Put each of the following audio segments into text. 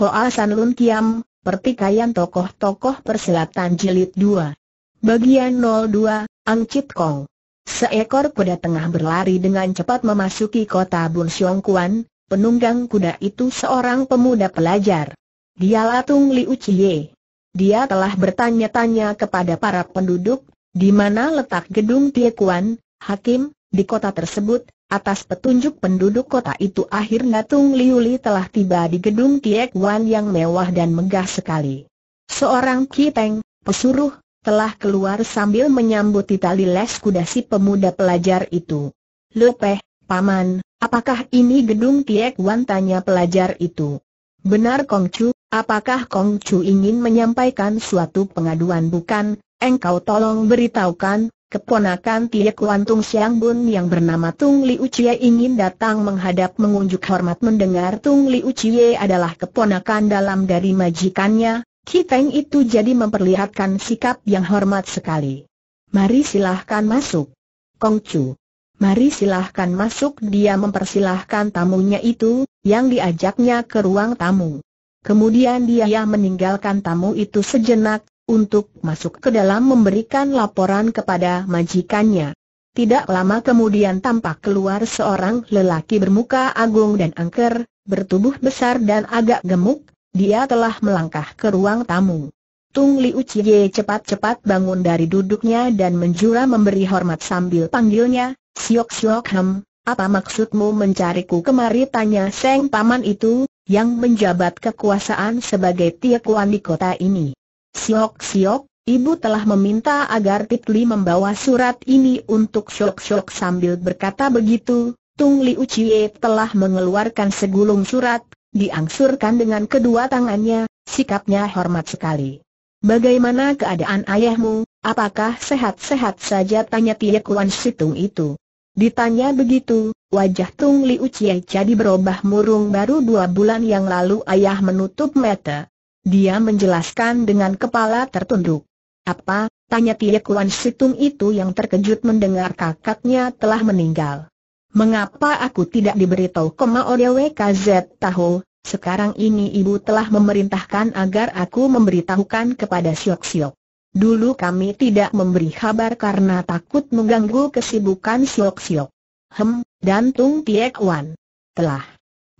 Hoa San Lun Kiam, Pertikaian Tokoh-Tokoh Persilatan Jilid 2 Bagian 02, Ang Chit Kong Seekor kuda tengah berlari dengan cepat memasuki kota Bun Siong Kuan, penunggang kuda itu seorang pemuda pelajar. Dia Latung Liu Chie. Dia telah bertanya-tanya kepada para penduduk, di mana letak gedung Tie Kuan, Hakim, di kota tersebut, Atas petunjuk penduduk kota itu akhirnya Tung Liuli telah tiba di gedung Tiek Wan yang mewah dan megah sekali. Seorang Kiteng, pesuruh, telah keluar sambil menyambut tali les kuda si pemuda pelajar itu. Lepeh, Paman, apakah ini gedung Tiek Wan tanya pelajar itu. Benar Kong Chu, apakah Kong Chu ingin menyampaikan suatu pengaduan bukan? Engkau tolong beritahukan, Keponakan Tie Kuan Tung Siang Bun yang bernama Tung Li Uchie ingin datang menghadap mengunjuk hormat mendengar Tung Li Uchie adalah keponakan dalam dari majikannya, Kiteng itu jadi memperlihatkan sikap yang hormat sekali. Mari silahkan masuk. Kong Chu. Mari silahkan masuk dia mempersilahkan tamunya itu, yang diajaknya ke ruang tamu. Kemudian dia meninggalkan tamu itu sejenak, untuk masuk ke dalam memberikan laporan kepada majikannya. Tidak lama kemudian tampak keluar seorang lelaki bermuka agung dan angker, bertubuh besar dan agak gemuk, dia telah melangkah ke ruang tamu. Tung Liu Cie cepat-cepat bangun dari duduknya dan menjura memberi hormat sambil panggilnya, Siok Siok Ham. apa maksudmu mencariku kemari tanya Seng Paman itu, yang menjabat kekuasaan sebagai Tiekuan di kota ini. Siok Siok, ibu telah meminta agar Titli membawa surat ini untuk Siok Siok sambil berkata begitu. Tung Liu Chie telah mengeluarkan segulung surat, diangsurkan dengan kedua tangannya, sikapnya hormat sekali. Bagaimana keadaan ayahmu, apakah sehat-sehat saja tanya Tia Kuan Situng itu. Ditanya begitu, wajah Tung Liu Chie jadi berubah murung baru dua bulan yang lalu ayah menutup mata, dia menjelaskan dengan kepala tertunduk. Apa, tanya Tie Kuan Situng itu yang terkejut mendengar kakaknya telah meninggal. Mengapa aku tidak diberitahu koma oleh tahu, sekarang ini ibu telah memerintahkan agar aku memberitahukan kepada Siok Siok. Dulu kami tidak memberi kabar karena takut mengganggu kesibukan Siok Siok. Hem, dan Tung Tiek Wan. Telah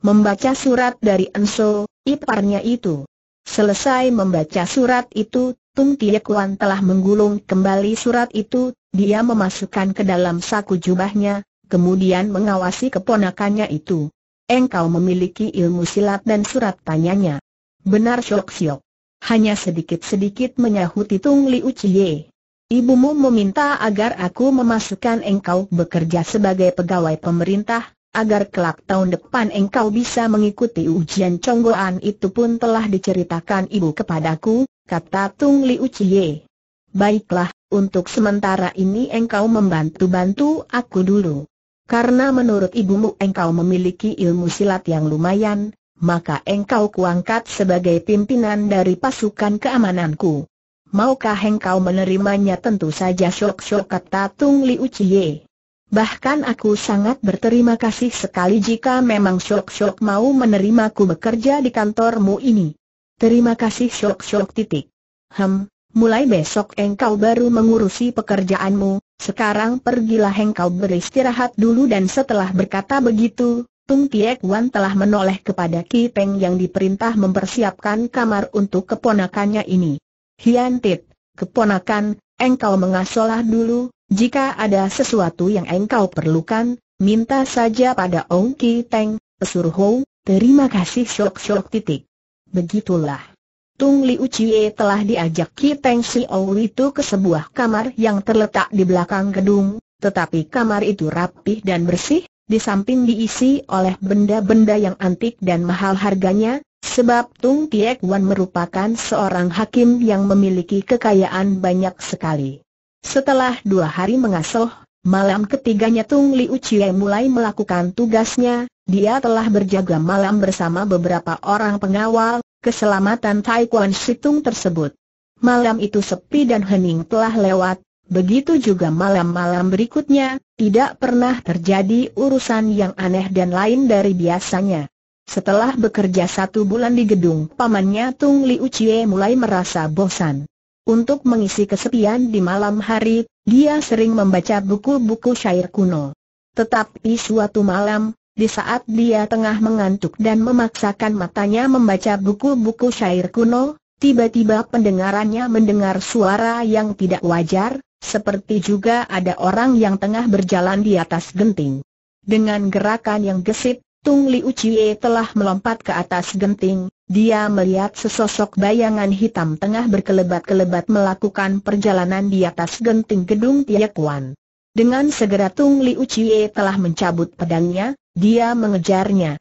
membaca surat dari Enso, iparnya itu. Selesai membaca surat itu, Tung Tie Kuan telah menggulung kembali surat itu, dia memasukkan ke dalam saku jubahnya, kemudian mengawasi keponakannya itu. Engkau memiliki ilmu silat dan surat tanyanya. Benar Syok Syok. Hanya sedikit-sedikit menyahuti Tung Liu Chie. Ibumu meminta agar aku memasukkan engkau bekerja sebagai pegawai pemerintah, agar kelak tahun depan engkau bisa mengikuti ujian conggoan itu pun telah diceritakan ibu kepadaku, kata Tung Li Uchiye. Baiklah, untuk sementara ini engkau membantu-bantu aku dulu. Karena menurut ibumu engkau memiliki ilmu silat yang lumayan, maka engkau kuangkat sebagai pimpinan dari pasukan keamananku. Maukah engkau menerimanya tentu saja syok-syok kata Tung Li Uchiye. Bahkan aku sangat berterima kasih sekali jika memang Syok-Syok mau menerimaku bekerja di kantormu ini. Terima kasih Syok-Syok titik. Hem, mulai besok engkau baru mengurusi pekerjaanmu, sekarang pergilah engkau beristirahat dulu dan setelah berkata begitu, Tung Tiek Wan telah menoleh kepada Ki Peng yang diperintah mempersiapkan kamar untuk keponakannya ini. Hian Tit, keponakan, engkau mengasolah dulu, jika ada sesuatu yang engkau perlukan, minta saja pada Ong Ki Teng, pesuruh Ho, terima kasih syok-syok titik. Begitulah. Tung Li Chie telah diajak Ki Teng Ong itu ke sebuah kamar yang terletak di belakang gedung, tetapi kamar itu rapih dan bersih, di samping diisi oleh benda-benda yang antik dan mahal harganya, sebab Tung Tiek Wan merupakan seorang hakim yang memiliki kekayaan banyak sekali. Setelah dua hari mengasuh, malam ketiganya Tung Liu Chie mulai melakukan tugasnya, dia telah berjaga malam bersama beberapa orang pengawal, keselamatan Taekwon Situng tersebut. Malam itu sepi dan hening telah lewat, begitu juga malam-malam berikutnya, tidak pernah terjadi urusan yang aneh dan lain dari biasanya. Setelah bekerja satu bulan di gedung pamannya Tung Liu Chie mulai merasa bosan. Untuk mengisi kesepian di malam hari, dia sering membaca buku-buku syair kuno. Tetapi suatu malam, di saat dia tengah mengantuk dan memaksakan matanya membaca buku-buku syair kuno, tiba-tiba pendengarannya mendengar suara yang tidak wajar, seperti juga ada orang yang tengah berjalan di atas genting. Dengan gerakan yang gesit, Tung Liu Chie telah melompat ke atas genting, dia melihat sesosok bayangan hitam tengah berkelebat-kelebat melakukan perjalanan di atas genting gedung Tiakuan. Dengan segera Tung Liu Chie telah mencabut pedangnya, dia mengejarnya.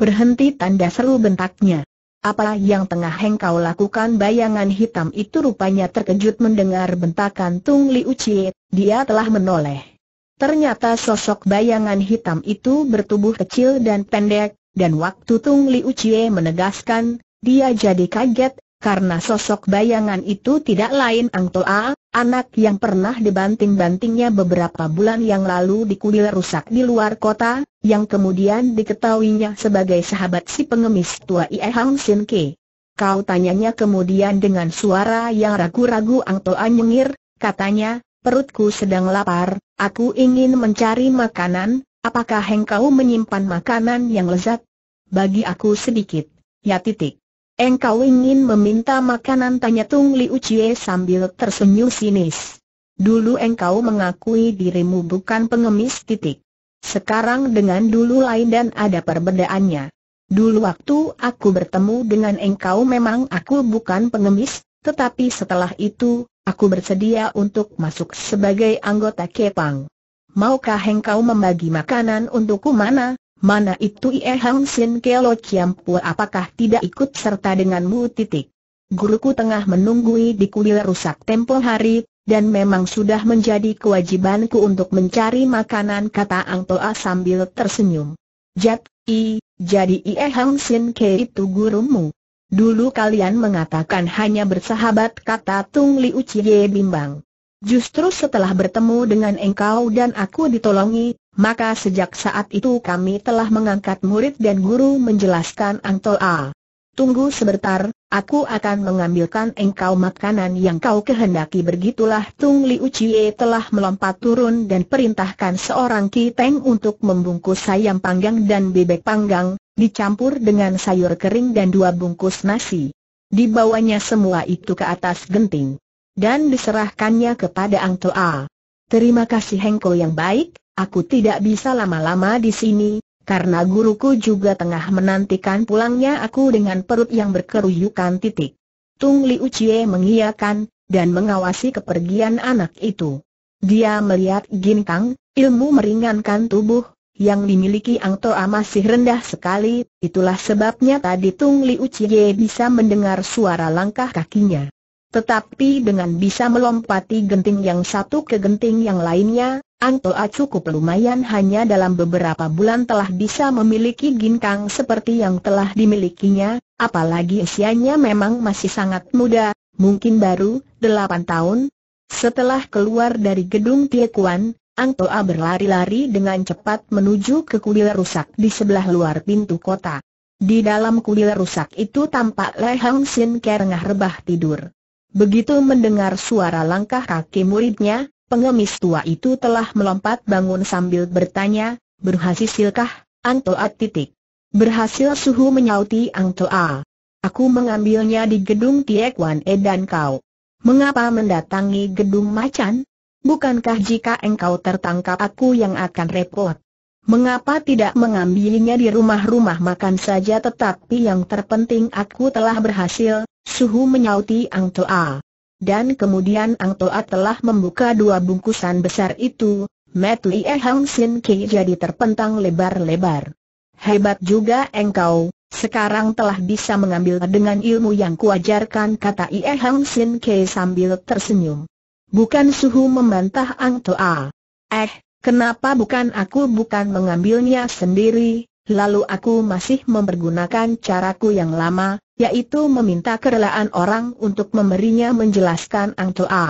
Berhenti tanda seru bentaknya. Apa yang tengah hengkau lakukan bayangan hitam itu rupanya terkejut mendengar bentakan Tung Liu Chie, dia telah menoleh. Ternyata sosok bayangan hitam itu bertubuh kecil dan pendek, dan waktu Tung Liu Chie menegaskan, dia jadi kaget, karena sosok bayangan itu tidak lain Ang Toa, anak yang pernah dibanting-bantingnya beberapa bulan yang lalu di kuil rusak di luar kota, yang kemudian diketahuinya sebagai sahabat si pengemis tua Ie Hang Sin Ke. Kau tanyanya kemudian dengan suara yang ragu-ragu Ang Toa nyengir, katanya, perutku sedang lapar, aku ingin mencari makanan, apakah engkau menyimpan makanan yang lezat? Bagi aku sedikit, ya titik. Engkau ingin meminta makanan tanya Tung Li Uchie sambil tersenyum sinis. Dulu engkau mengakui dirimu bukan pengemis titik. Sekarang dengan dulu lain dan ada perbedaannya. Dulu waktu aku bertemu dengan engkau memang aku bukan pengemis, tetapi setelah itu, Aku bersedia untuk masuk sebagai anggota Kepang. Maukah engkau membagi makanan untukku mana? Mana itu Ie Hang Sin Kelo pu? apakah tidak ikut serta denganmu titik? Guruku tengah menunggui di kuil rusak tempo hari, dan memang sudah menjadi kewajibanku untuk mencari makanan kata Ang Toa sambil tersenyum. Jat, i, jadi Ie Hang Sin Ke itu gurumu. Dulu kalian mengatakan hanya bersahabat kata Tung Li Uciye bimbang. Justru setelah bertemu dengan engkau dan aku ditolongi, maka sejak saat itu kami telah mengangkat murid dan guru menjelaskan Angtol A. Tunggu sebentar, aku akan mengambilkan engkau makanan yang kau kehendaki Begitulah Tung Liu Chie telah melompat turun dan perintahkan seorang kiteng untuk membungkus ayam panggang dan bebek panggang, dicampur dengan sayur kering dan dua bungkus nasi. Dibawanya semua itu ke atas genting. Dan diserahkannya kepada Ang Toa. Terima kasih Hengko yang baik, aku tidak bisa lama-lama di sini, karena guruku juga tengah menantikan pulangnya aku dengan perut yang berkeruyukan titik. Tung Li Uchie mengiyakan, dan mengawasi kepergian anak itu. Dia melihat Gintang, ilmu meringankan tubuh, yang dimiliki Ang Toa masih rendah sekali, itulah sebabnya tadi Tung Li Uchie bisa mendengar suara langkah kakinya. Tetapi dengan bisa melompati genting yang satu ke genting yang lainnya, Antoa cukup lumayan hanya dalam beberapa bulan telah bisa memiliki ginkang seperti yang telah dimilikinya, apalagi usianya memang masih sangat muda, mungkin baru delapan tahun. Setelah keluar dari gedung Tiekuan, Antoa berlari-lari dengan cepat menuju ke kuil rusak di sebelah luar pintu kota. Di dalam kuil rusak itu tampak Le Hang Sin kerengah rebah tidur. Begitu mendengar suara langkah kaki muridnya, pengemis tua itu telah melompat bangun sambil bertanya, berhasilkah, Angtoa titik. Berhasil suhu menyauti Antoa. Aku mengambilnya di gedung Tiek Wan E dan kau. Mengapa mendatangi gedung macan? Bukankah jika engkau tertangkap aku yang akan repot? Mengapa tidak mengambilnya di rumah-rumah makan saja tetapi yang terpenting aku telah berhasil, Suhu menyauti Ang Toa. Dan kemudian Ang Toa telah membuka dua bungkusan besar itu, Metui E Hang Sin Ki jadi terpentang lebar-lebar. Hebat juga engkau, sekarang telah bisa mengambil dengan ilmu yang kuajarkan kata Ie Hang Sin Ke sambil tersenyum. Bukan suhu membantah Ang Toa. Eh, kenapa bukan aku bukan mengambilnya sendiri, lalu aku masih mempergunakan caraku yang lama, yaitu meminta kerelaan orang untuk memberinya menjelaskan Ang Toa.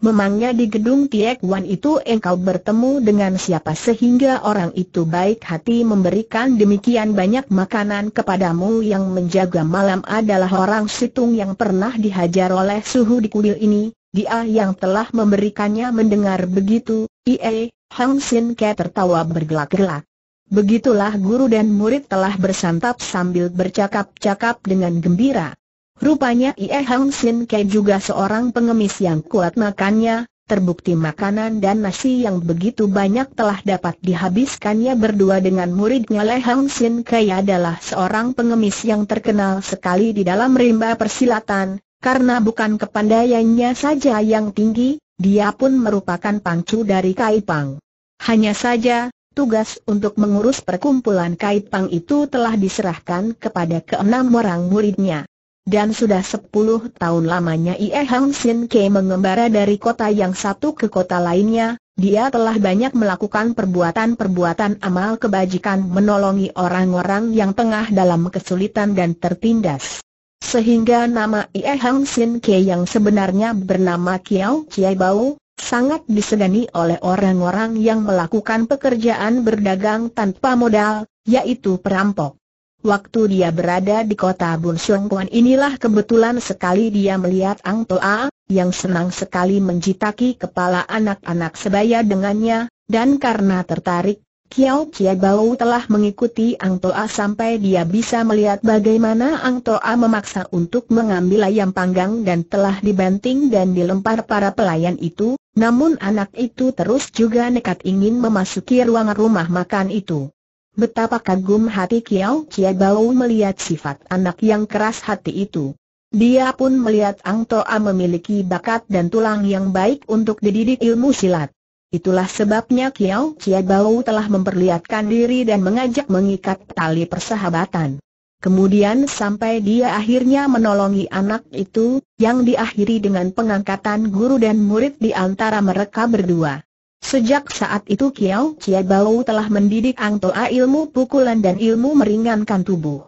Memangnya di gedung Tiek Wan itu engkau bertemu dengan siapa sehingga orang itu baik hati memberikan demikian banyak makanan kepadamu yang menjaga malam adalah orang situng yang pernah dihajar oleh suhu di kuil ini, dia yang telah memberikannya mendengar begitu, Ia, Hang Sin Ke tertawa bergelak-gelak. Begitulah guru dan murid telah bersantap sambil bercakap-cakap dengan gembira. Rupanya Ie Hang Sin Ke juga seorang pengemis yang kuat makannya, terbukti makanan dan nasi yang begitu banyak telah dapat dihabiskannya berdua dengan muridnya Le Hang Sin Ke adalah seorang pengemis yang terkenal sekali di dalam rimba persilatan, karena bukan kepandaiannya saja yang tinggi, dia pun merupakan pangcu dari Kaipang. Hanya saja, Tugas untuk mengurus perkumpulan kait pang itu telah diserahkan kepada keenam orang muridnya. Dan sudah sepuluh tahun lamanya Ie Hang Sin Ke mengembara dari kota yang satu ke kota lainnya, dia telah banyak melakukan perbuatan-perbuatan amal kebajikan menolongi orang-orang yang tengah dalam kesulitan dan tertindas. Sehingga nama Ie Hang Sin Ke yang sebenarnya bernama Kiao Chiai Bao sangat disegani oleh orang-orang yang melakukan pekerjaan berdagang tanpa modal, yaitu perampok. Waktu dia berada di kota Kuan inilah kebetulan sekali dia melihat Ang Toa, yang senang sekali menjitaki kepala anak-anak sebaya dengannya, dan karena tertarik, Kiao Chia Bau telah mengikuti Ang Toa sampai dia bisa melihat bagaimana Ang Toa memaksa untuk mengambil ayam panggang dan telah dibanting dan dilempar para pelayan itu, namun anak itu terus juga nekat ingin memasuki ruang rumah makan itu. Betapa kagum hati Kiao Chia Bau melihat sifat anak yang keras hati itu. Dia pun melihat Ang Toa memiliki bakat dan tulang yang baik untuk dididik ilmu silat. Itulah sebabnya Kiao Bao telah memperlihatkan diri dan mengajak mengikat tali persahabatan. Kemudian sampai dia akhirnya menolongi anak itu, yang diakhiri dengan pengangkatan guru dan murid di antara mereka berdua. Sejak saat itu Kiao Bao telah mendidik Ang Toa ilmu pukulan dan ilmu meringankan tubuh.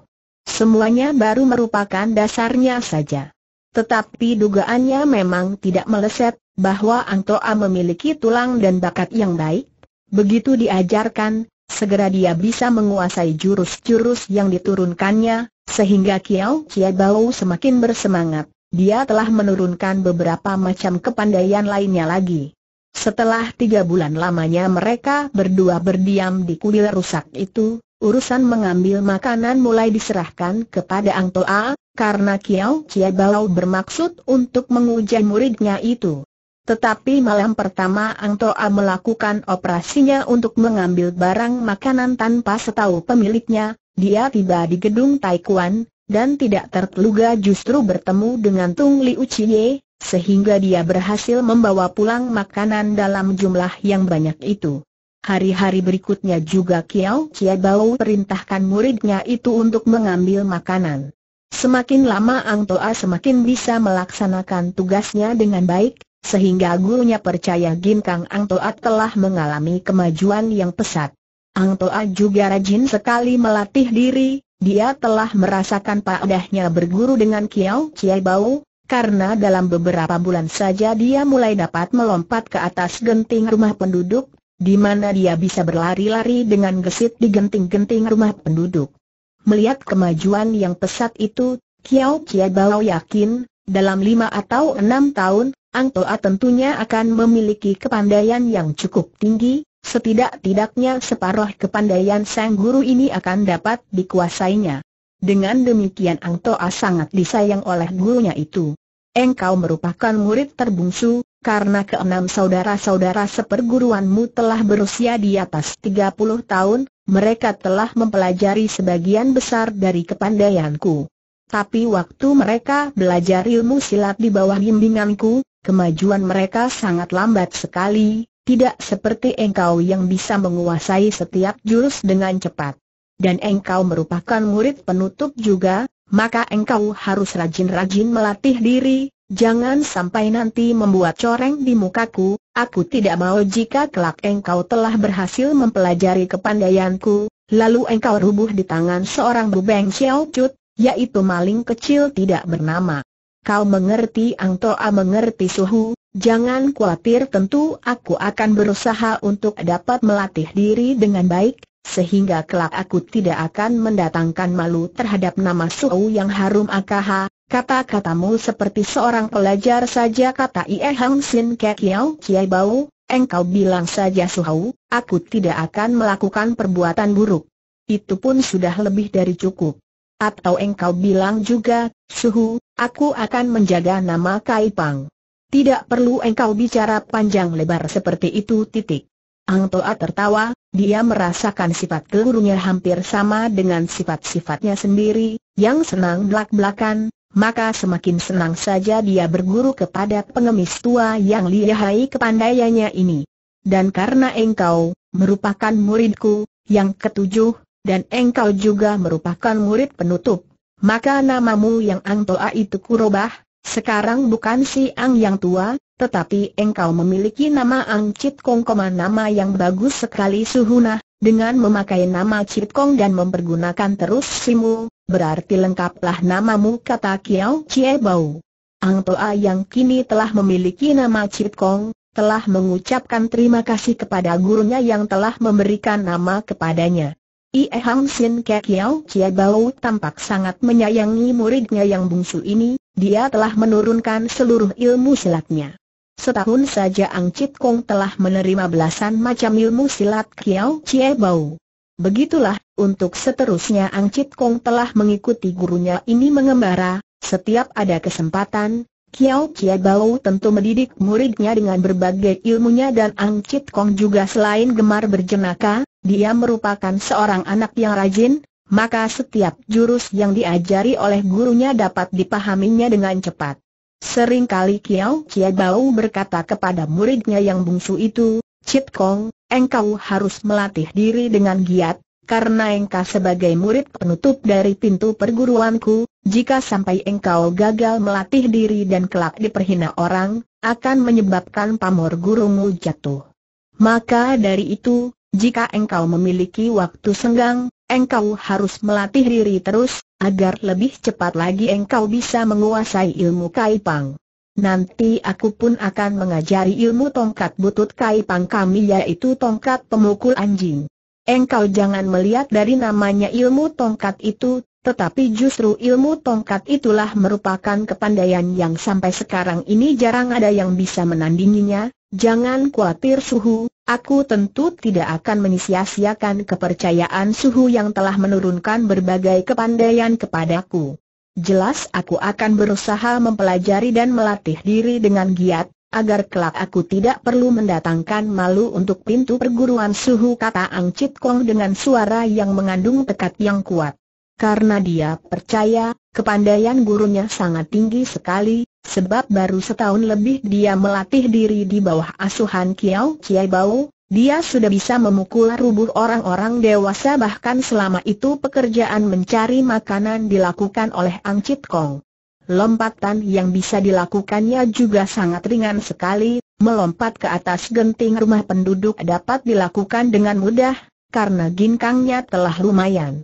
Semuanya baru merupakan dasarnya saja. Tetapi dugaannya memang tidak meleset, bahwa Angtoa memiliki tulang dan bakat yang baik. Begitu diajarkan, segera dia bisa menguasai jurus-jurus yang diturunkannya, sehingga Kiao Chia Bao semakin bersemangat. Dia telah menurunkan beberapa macam kepandaian lainnya lagi. Setelah tiga bulan lamanya mereka berdua berdiam di kuil rusak itu, urusan mengambil makanan mulai diserahkan kepada Ang Toa, karena Kiao Chia Bao bermaksud untuk menguji muridnya itu. Tetapi malam pertama Ang Toa melakukan operasinya untuk mengambil barang makanan tanpa setahu pemiliknya, dia tiba di gedung Taikuan, dan tidak terteluga justru bertemu dengan Tung Liu Chie, sehingga dia berhasil membawa pulang makanan dalam jumlah yang banyak itu. Hari-hari berikutnya juga Kiao Chia Bao perintahkan muridnya itu untuk mengambil makanan. Semakin lama Ang Toa semakin bisa melaksanakan tugasnya dengan baik, sehingga gurunya percaya Gim Kang Ang Toat telah mengalami kemajuan yang pesat. Ang Toat juga rajin sekali melatih diri, dia telah merasakan padahnya berguru dengan Kiao Chiai Bao, karena dalam beberapa bulan saja dia mulai dapat melompat ke atas genting rumah penduduk, di mana dia bisa berlari-lari dengan gesit di genting-genting rumah penduduk. Melihat kemajuan yang pesat itu, Kiao Chiai Bao yakin, dalam lima atau enam tahun, Ang Toa tentunya akan memiliki kepandaian yang cukup tinggi, setidak-tidaknya separuh kepandaian sang guru ini akan dapat dikuasainya. Dengan demikian Ang Toa sangat disayang oleh gurunya itu. Engkau merupakan murid terbungsu, karena keenam saudara-saudara seperguruanmu telah berusia di atas 30 tahun, mereka telah mempelajari sebagian besar dari kepandaianku. Tapi waktu mereka belajar ilmu silat di bawah bimbinganku, Kemajuan mereka sangat lambat sekali, tidak seperti engkau yang bisa menguasai setiap jurus dengan cepat. Dan engkau merupakan murid penutup juga, maka engkau harus rajin-rajin melatih diri, jangan sampai nanti membuat coreng di mukaku, aku tidak mau jika kelak engkau telah berhasil mempelajari kepandaianku, lalu engkau rubuh di tangan seorang bubeng Xiao Cut, yaitu maling kecil tidak bernama. Kau mengerti Ang Toa mengerti suhu, jangan khawatir tentu aku akan berusaha untuk dapat melatih diri dengan baik, sehingga kelak aku tidak akan mendatangkan malu terhadap nama suhu yang harum akaha, Kata-katamu seperti seorang pelajar saja kata Ie Hang Sin Kek Yao Kiai Bau, engkau bilang saja suhu, aku tidak akan melakukan perbuatan buruk. Itu pun sudah lebih dari cukup. Atau engkau bilang juga, Suhu, aku akan menjaga nama Kai Pang. Tidak perlu engkau bicara panjang lebar seperti itu titik. Ang Toa tertawa, dia merasakan sifat gelurunya hampir sama dengan sifat-sifatnya sendiri, yang senang belak-belakan, maka semakin senang saja dia berguru kepada pengemis tua yang lihai kepandaiannya ini. Dan karena engkau, merupakan muridku, yang ketujuh, dan engkau juga merupakan murid penutup. Maka namamu yang Ang Toa itu kurobah, sekarang bukan si Ang yang tua, tetapi engkau memiliki nama Ang Cip Kong, nama yang bagus sekali Suhuna, dengan memakai nama Cip Kong dan mempergunakan terus simu, berarti lengkaplah namamu kata Kiao Chie Bau. Ang Toa yang kini telah memiliki nama Cip Kong, telah mengucapkan terima kasih kepada gurunya yang telah memberikan nama kepadanya. Ie Hang Sin Kek Yau Chia Bao tampak sangat menyayangi muridnya yang bungsu ini, dia telah menurunkan seluruh ilmu silatnya. Setahun saja Ang Chit Kong telah menerima belasan macam ilmu silat Kiao Chie Bao. Begitulah, untuk seterusnya Ang Chit Kong telah mengikuti gurunya ini mengembara, setiap ada kesempatan, Kiao Chie Bao tentu mendidik muridnya dengan berbagai ilmunya dan Ang Chit Kong juga selain gemar berjenaka, dia merupakan seorang anak yang rajin, maka setiap jurus yang diajari oleh gurunya dapat dipahaminya dengan cepat. Seringkali Kiao Chia Bao berkata kepada muridnya yang bungsu itu, Chit Kong, engkau harus melatih diri dengan giat, karena engkau sebagai murid penutup dari pintu perguruanku, jika sampai engkau gagal melatih diri dan kelak diperhina orang, akan menyebabkan pamor gurumu jatuh. Maka dari itu, jika engkau memiliki waktu senggang, engkau harus melatih diri terus, agar lebih cepat lagi engkau bisa menguasai ilmu Kaipang. Nanti aku pun akan mengajari ilmu tongkat butut kaipang kami yaitu tongkat pemukul anjing. Engkau jangan melihat dari namanya ilmu tongkat itu, tetapi justru ilmu tongkat itulah merupakan kepandaian yang sampai sekarang ini jarang ada yang bisa menandinginya, jangan khawatir suhu, Aku tentu tidak akan menyia-siakan kepercayaan suhu yang telah menurunkan berbagai kepandaian kepadaku. Jelas aku akan berusaha mempelajari dan melatih diri dengan giat, agar kelak aku tidak perlu mendatangkan malu untuk pintu perguruan suhu kata Ang Chit Kong dengan suara yang mengandung tekad yang kuat. Karena dia percaya, kepandaian gurunya sangat tinggi sekali, Sebab baru setahun lebih dia melatih diri di bawah asuhan Kiao Chiai Bao, dia sudah bisa memukul rubuh orang-orang dewasa bahkan selama itu pekerjaan mencari makanan dilakukan oleh Ang Chit Kong. Lompatan yang bisa dilakukannya juga sangat ringan sekali, melompat ke atas genting rumah penduduk dapat dilakukan dengan mudah, karena ginkangnya telah lumayan.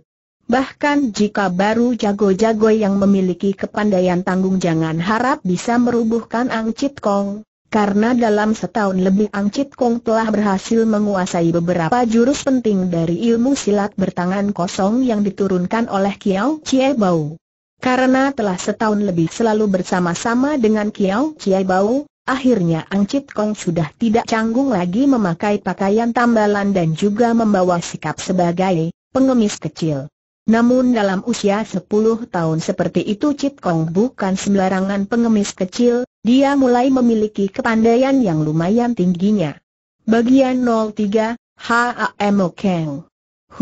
Bahkan jika baru jago-jago yang memiliki kepandaian tanggung jangan harap bisa merubuhkan Ang Chit Kong, karena dalam setahun lebih Ang Chit Kong telah berhasil menguasai beberapa jurus penting dari ilmu silat bertangan kosong yang diturunkan oleh Kiao Chie Bao. Karena telah setahun lebih selalu bersama-sama dengan Kiao Chie Bao, Akhirnya Ang Chit Kong sudah tidak canggung lagi memakai pakaian tambalan dan juga membawa sikap sebagai pengemis kecil. Namun dalam usia 10 tahun seperti itu Chit Kong bukan sembarangan pengemis kecil, dia mulai memiliki kepandaian yang lumayan tingginya. Bagian 03, H.A.M.O. Kang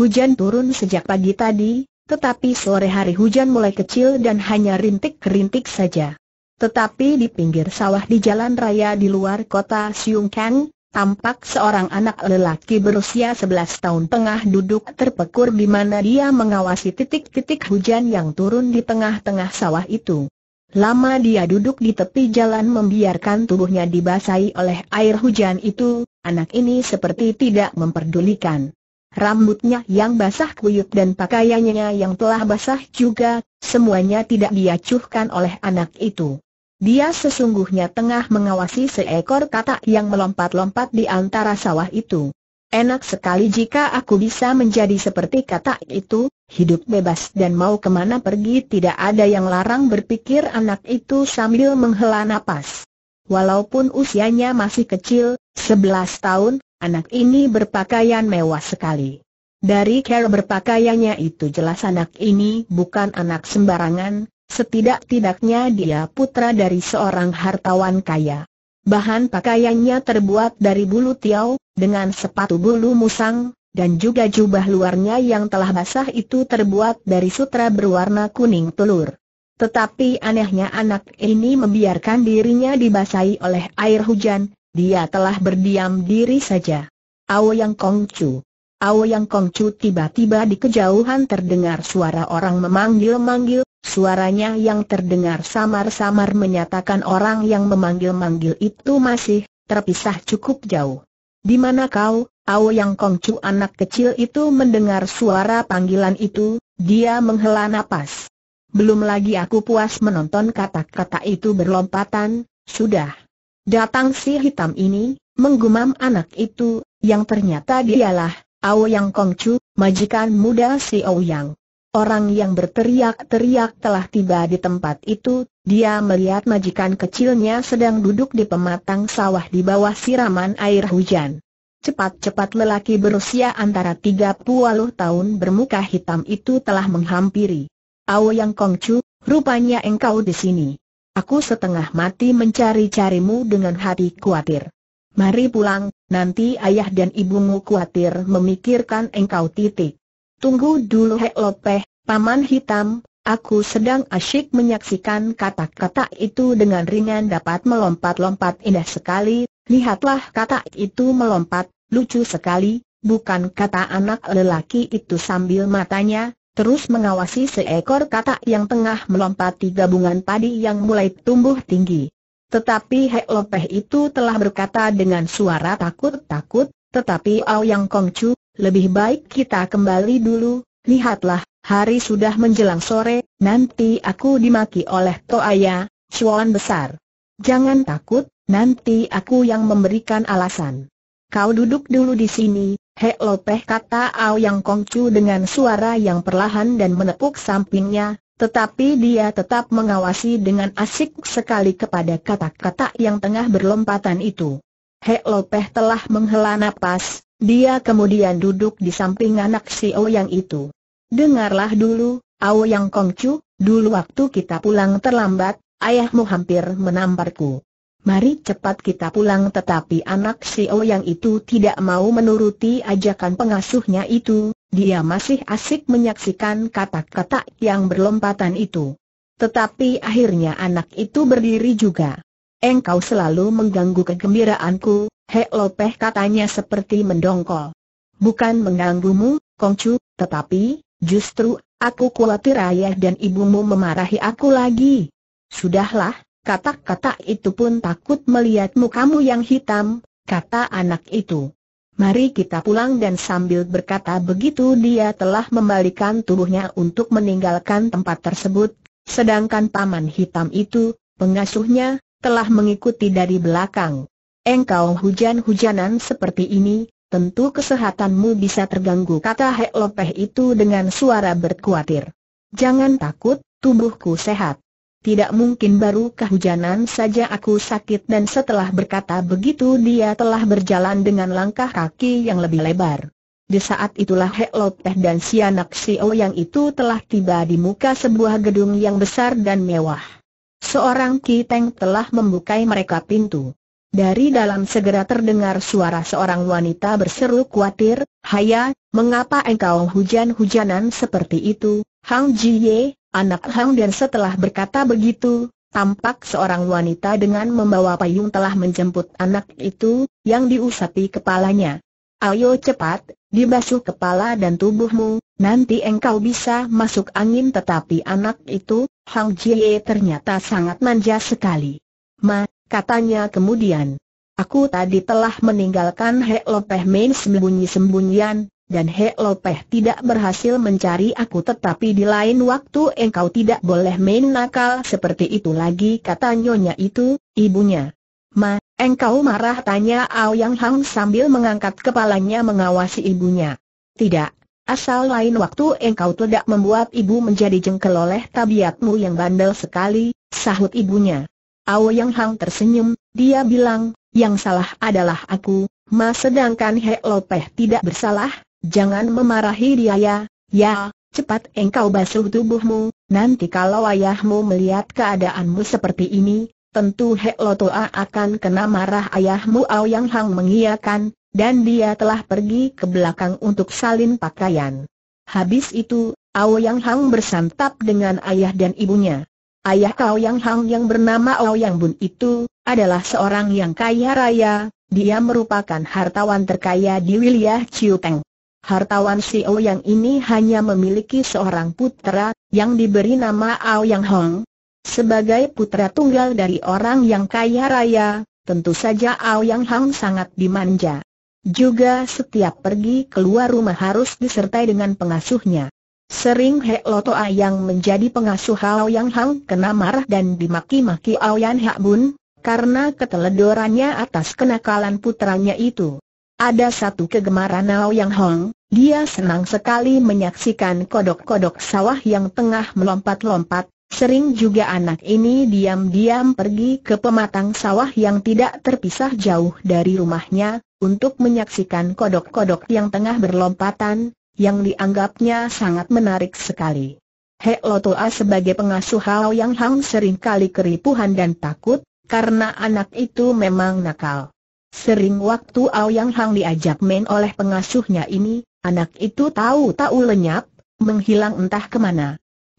Hujan turun sejak pagi tadi, tetapi sore hari hujan mulai kecil dan hanya rintik-rintik saja. Tetapi di pinggir sawah di jalan raya di luar kota Siung Kang, tampak seorang anak lelaki berusia 11 tahun tengah duduk terpekur di mana dia mengawasi titik-titik hujan yang turun di tengah-tengah sawah itu. Lama dia duduk di tepi jalan membiarkan tubuhnya dibasahi oleh air hujan itu, anak ini seperti tidak memperdulikan. Rambutnya yang basah kuyup dan pakaiannya yang telah basah juga, semuanya tidak diacuhkan oleh anak itu. Dia sesungguhnya tengah mengawasi seekor katak yang melompat-lompat di antara sawah itu. Enak sekali jika aku bisa menjadi seperti katak itu, hidup bebas dan mau kemana pergi tidak ada yang larang berpikir anak itu sambil menghela nafas. Walaupun usianya masih kecil, 11 tahun, anak ini berpakaian mewah sekali. Dari cara berpakaiannya itu jelas anak ini bukan anak sembarangan, Setidak-tidaknya dia putra dari seorang hartawan kaya. Bahan pakaiannya terbuat dari bulu tiau, dengan sepatu bulu musang, dan juga jubah luarnya yang telah basah itu terbuat dari sutra berwarna kuning telur. Tetapi anehnya anak ini membiarkan dirinya dibasahi oleh air hujan, dia telah berdiam diri saja. yang Aoyang Kongcu. yang Kongcu tiba-tiba di kejauhan terdengar suara orang memanggil-manggil, Suaranya yang terdengar samar-samar menyatakan orang yang memanggil-manggil itu masih terpisah cukup jauh. Di mana kau, Ao Yang Kongcu anak kecil itu mendengar suara panggilan itu, dia menghela napas. Belum lagi aku puas menonton kata-kata itu berlompatan, sudah. Datang si hitam ini, menggumam anak itu, yang ternyata dialah, Ao Yang Kongcu, majikan muda si Ao Yang. Orang yang berteriak-teriak telah tiba di tempat itu, dia melihat majikan kecilnya sedang duduk di pematang sawah di bawah siraman air hujan. Cepat-cepat lelaki berusia antara 30 tahun bermuka hitam itu telah menghampiri. yang Kongcu, rupanya engkau di sini. Aku setengah mati mencari-carimu dengan hati khawatir. Mari pulang, nanti ayah dan ibumu khawatir memikirkan engkau titik. Tunggu dulu Lopeh, Paman Hitam, aku sedang asyik menyaksikan kata-kata itu dengan ringan dapat melompat-lompat indah sekali, lihatlah kata itu melompat, lucu sekali, bukan kata anak lelaki itu sambil matanya, terus mengawasi seekor kata yang tengah melompat melompati gabungan padi yang mulai tumbuh tinggi. Tetapi Lopeh itu telah berkata dengan suara takut-takut, tetapi Au Yang Kongcu, lebih baik kita kembali dulu, lihatlah, hari sudah menjelang sore, nanti aku dimaki oleh Toaya, cuan besar. Jangan takut, nanti aku yang memberikan alasan. Kau duduk dulu di sini, Hek Lopeh kata Ao yang Kongcu dengan suara yang perlahan dan menepuk sampingnya, tetapi dia tetap mengawasi dengan asik sekali kepada kata-kata yang tengah berlompatan itu. Hek Lopeh telah menghela napas, dia kemudian duduk di samping anak si Yang itu. Dengarlah dulu, Yang Kongcu, dulu waktu kita pulang terlambat, ayahmu hampir menamparku. Mari cepat kita pulang tetapi anak si Yang itu tidak mau menuruti ajakan pengasuhnya itu, dia masih asik menyaksikan kata-kata yang berlompatan itu. Tetapi akhirnya anak itu berdiri juga. Engkau selalu mengganggu kegembiraanku, Hek Lopeh katanya seperti mendongkol. Bukan mengganggumu, Kongcu, tetapi, justru, aku khawatir ayah dan ibumu memarahi aku lagi. Sudahlah, kata-kata itu pun takut melihat mukamu yang hitam, kata anak itu. Mari kita pulang dan sambil berkata begitu dia telah membalikan tubuhnya untuk meninggalkan tempat tersebut, sedangkan paman hitam itu, pengasuhnya, telah mengikuti dari belakang engkau hujan-hujanan seperti ini, tentu kesehatanmu bisa terganggu kata Hek Lopeh itu dengan suara berkuatir. Jangan takut, tubuhku sehat. Tidak mungkin baru kehujanan saja aku sakit dan setelah berkata begitu dia telah berjalan dengan langkah kaki yang lebih lebar. Di saat itulah Hek Lopeh dan Sianak Sio yang itu telah tiba di muka sebuah gedung yang besar dan mewah. Seorang Kiteng telah membukai mereka pintu. Dari dalam segera terdengar suara seorang wanita berseru khawatir, Haya, mengapa engkau hujan-hujanan seperti itu, Hang Ye, anak Hang dan setelah berkata begitu, tampak seorang wanita dengan membawa payung telah menjemput anak itu, yang diusapi kepalanya. Ayo cepat, dibasuh kepala dan tubuhmu, nanti engkau bisa masuk angin tetapi anak itu, Hang Ye ternyata sangat manja sekali. Ma, Katanya kemudian, aku tadi telah meninggalkan Hek Lopeh main sembunyi-sembunyian, dan Hek Lopeh tidak berhasil mencari aku tetapi di lain waktu engkau tidak boleh main nakal seperti itu lagi kata nyonya itu, ibunya. Ma, engkau marah tanya Ao Yang Hang sambil mengangkat kepalanya mengawasi ibunya. Tidak, asal lain waktu engkau tidak membuat ibu menjadi jengkel oleh tabiatmu yang bandel sekali, sahut ibunya. Yang Hang tersenyum, dia bilang, yang salah adalah aku, mas sedangkan He Lopeh tidak bersalah, jangan memarahi dia ya, ya, cepat engkau basuh tubuhmu, nanti kalau ayahmu melihat keadaanmu seperti ini, tentu He Lotoa akan kena marah ayahmu Yang Hang mengiakan, dan dia telah pergi ke belakang untuk salin pakaian. Habis itu, Yang Hang bersantap dengan ayah dan ibunya. Ayah kau yang Hang yang bernama Ao Yang Bun itu, adalah seorang yang kaya raya, dia merupakan hartawan terkaya di wilayah Teng. Hartawan si Ao Yang ini hanya memiliki seorang putra, yang diberi nama Ao Yang Hong. Sebagai putra tunggal dari orang yang kaya raya, tentu saja Ao Yang Hang sangat dimanja. Juga setiap pergi keluar rumah harus disertai dengan pengasuhnya. Sering Hek Loto yang menjadi pengasuh Hao Yang Hang kena marah dan dimaki-maki Aoyan Hak Bun, karena keteledorannya atas kenakalan putranya itu. Ada satu kegemaran Ao Yang Hong, dia senang sekali menyaksikan kodok-kodok sawah yang tengah melompat-lompat, sering juga anak ini diam-diam pergi ke pematang sawah yang tidak terpisah jauh dari rumahnya, untuk menyaksikan kodok-kodok yang tengah berlompatan, yang dianggapnya sangat menarik sekali. He Lotoa sebagai pengasuh Hao Yang Hang sering kali keripuhan dan takut, karena anak itu memang nakal. Sering waktu Ao Yang Hang diajak main oleh pengasuhnya ini, anak itu tahu-tahu lenyap, menghilang entah kemana.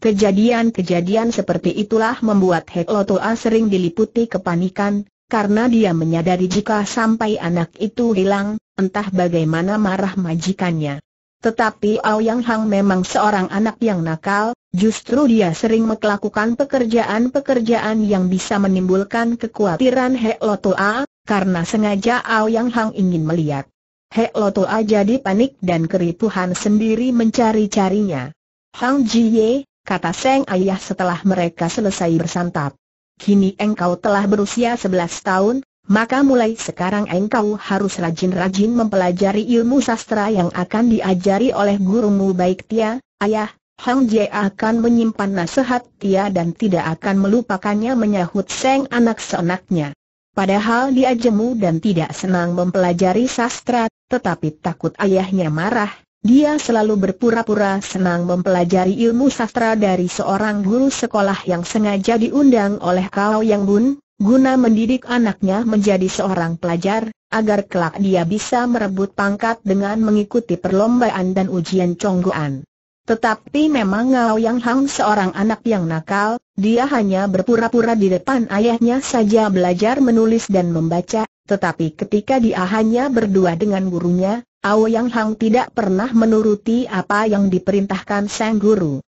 Kejadian-kejadian seperti itulah membuat Hek Lotoa sering diliputi kepanikan, karena dia menyadari jika sampai anak itu hilang, entah bagaimana marah majikannya. Tetapi Aoyang Hang memang seorang anak yang nakal, justru dia sering melakukan pekerjaan-pekerjaan yang bisa menimbulkan kekhawatiran He Lotoa, karena sengaja Aoyang Hang ingin melihat. He Lotoa jadi panik dan keripuhan sendiri mencari-carinya. Hang Ye, kata Seng Ayah setelah mereka selesai bersantap. Kini engkau telah berusia 11 tahun, maka mulai sekarang engkau harus rajin-rajin mempelajari ilmu sastra yang akan diajari oleh gurumu baik Tia, ayah, Hang Jie akan menyimpan nasihat Tia dan tidak akan melupakannya menyahut Seng anak seenaknya. Padahal dia jemu dan tidak senang mempelajari sastra, tetapi takut ayahnya marah, dia selalu berpura-pura senang mempelajari ilmu sastra dari seorang guru sekolah yang sengaja diundang oleh kau Yang Bun, guna mendidik anaknya menjadi seorang pelajar, agar kelak dia bisa merebut pangkat dengan mengikuti perlombaan dan ujian congguan. Tetapi memang Ngao Yang Hang seorang anak yang nakal, dia hanya berpura-pura di depan ayahnya saja belajar menulis dan membaca, tetapi ketika dia hanya berdua dengan gurunya, Ao Yang Hang tidak pernah menuruti apa yang diperintahkan sang guru.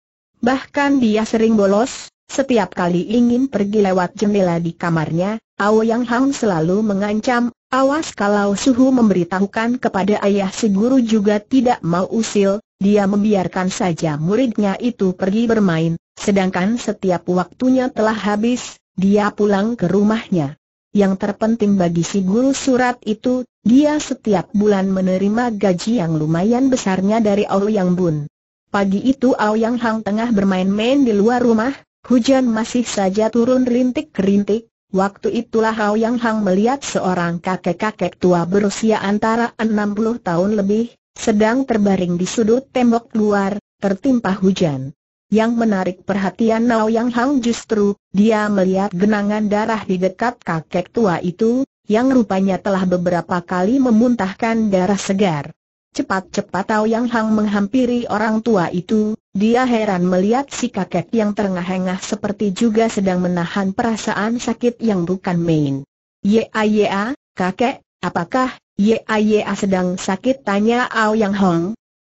Bahkan dia sering bolos, setiap kali ingin pergi lewat jendela di kamarnya, Ao Yang Hang selalu mengancam, awas kalau Suhu memberitahukan kepada ayah si guru juga tidak mau usil, dia membiarkan saja muridnya itu pergi bermain, sedangkan setiap waktunya telah habis, dia pulang ke rumahnya. Yang terpenting bagi si guru surat itu, dia setiap bulan menerima gaji yang lumayan besarnya dari Ao Yang Bun. Pagi itu Ao Yang Hang tengah bermain-main di luar rumah, Hujan masih saja turun rintik-rintik, waktu itulah Hao Yang Hang melihat seorang kakek-kakek tua berusia antara 60 tahun lebih, sedang terbaring di sudut tembok luar, tertimpa hujan. Yang menarik perhatian Nao Yang Hang justru, dia melihat genangan darah di dekat kakek tua itu, yang rupanya telah beberapa kali memuntahkan darah segar. Cepat-cepat Nao Yang Hang menghampiri orang tua itu, dia heran melihat si kakek yang terengah-engah seperti juga sedang menahan perasaan sakit yang bukan main. Ya, ya, kakek, apakah Ya ya sedang sakit? Tanya Ao Yang Hong.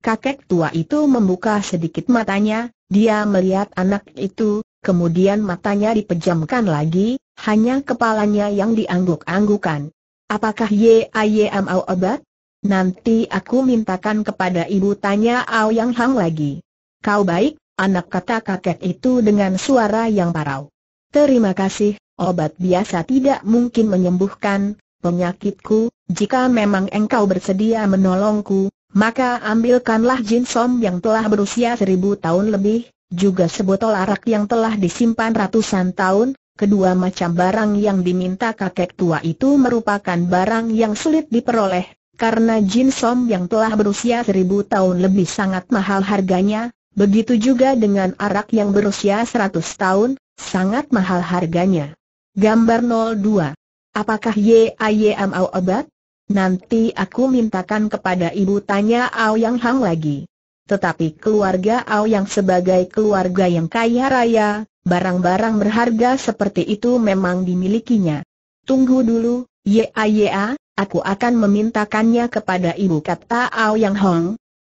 Kakek tua itu membuka sedikit matanya, dia melihat anak itu, kemudian matanya dipejamkan lagi, hanya kepalanya yang diangguk-anggukan. Apakah ya ya mau obat? Nanti aku mintakan kepada ibu tanya Ao Yang Hong lagi. Kau baik, anak kata kakek itu dengan suara yang parau. Terima kasih, obat biasa tidak mungkin menyembuhkan penyakitku, jika memang engkau bersedia menolongku, maka ambilkanlah Som yang telah berusia seribu tahun lebih, juga sebotol arak yang telah disimpan ratusan tahun, kedua macam barang yang diminta kakek tua itu merupakan barang yang sulit diperoleh, karena Jin Som yang telah berusia seribu tahun lebih sangat mahal harganya, Begitu juga dengan arak yang berusia 100 tahun, sangat mahal harganya. Gambar 02. Apakah YAYM Au obat? Nanti aku mintakan kepada ibu tanya Au Yang Hang lagi. Tetapi keluarga Ao yang sebagai keluarga yang kaya raya, barang-barang berharga seperti itu memang dimilikinya. Tunggu dulu, YAYA, A, aku akan memintakannya kepada ibu kata Ao Yang Hong,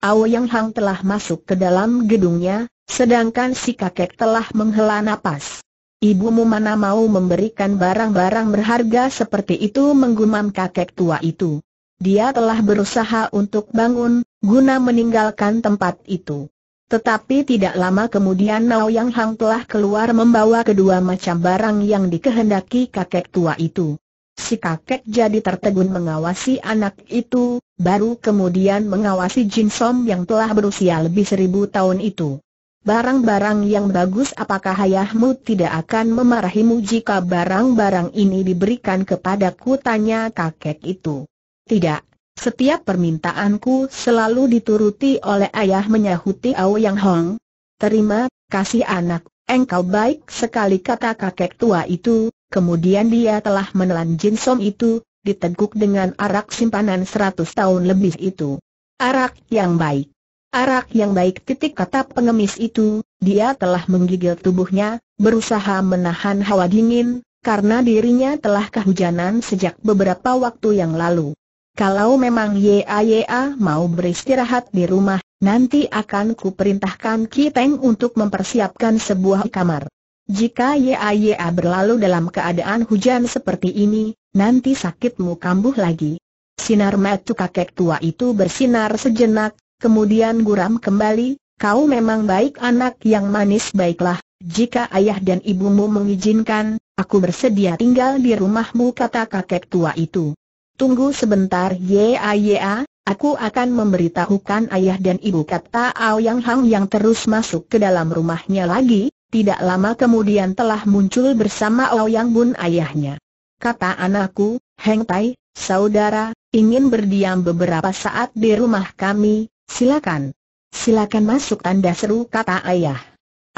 yang Hang telah masuk ke dalam gedungnya, sedangkan si kakek telah menghela nafas. Ibumu mana mau memberikan barang-barang berharga seperti itu menggumam kakek tua itu. Dia telah berusaha untuk bangun, guna meninggalkan tempat itu. Tetapi tidak lama kemudian Nao Yang Hang telah keluar membawa kedua macam barang yang dikehendaki kakek tua itu. Si kakek jadi tertegun mengawasi anak itu, baru kemudian mengawasi Jin Som yang telah berusia lebih seribu tahun itu. Barang-barang yang bagus apakah ayahmu tidak akan memarahimu jika barang-barang ini diberikan kepadaku tanya kakek itu. Tidak, setiap permintaanku selalu dituruti oleh ayah menyahuti Ao Yang Hong. Terima kasih anak, engkau baik sekali kata kakek tua itu, Kemudian dia telah menelan Jin jinsom itu, diteguk dengan arak simpanan seratus tahun lebih itu. Arak yang baik. Arak yang baik titik kata pengemis itu, dia telah menggigil tubuhnya, berusaha menahan hawa dingin, karena dirinya telah kehujanan sejak beberapa waktu yang lalu. Kalau memang YAYA mau beristirahat di rumah, nanti akan kuperintahkan Kiteng untuk mempersiapkan sebuah kamar. Jika YAYA berlalu dalam keadaan hujan seperti ini, nanti sakitmu kambuh lagi. Sinar mata kakek tua itu bersinar sejenak, kemudian guram kembali, kau memang baik anak yang manis baiklah, jika ayah dan ibumu mengizinkan, aku bersedia tinggal di rumahmu kata kakek tua itu. Tunggu sebentar YAYA, Aku akan memberitahukan ayah dan ibu kata Ao Yang Hang yang terus masuk ke dalam rumahnya lagi, tidak lama kemudian telah muncul bersama Ouyang Bun ayahnya. Kata anakku, Heng Tai, saudara, ingin berdiam beberapa saat di rumah kami, silakan. Silakan masuk tanda seru kata ayah.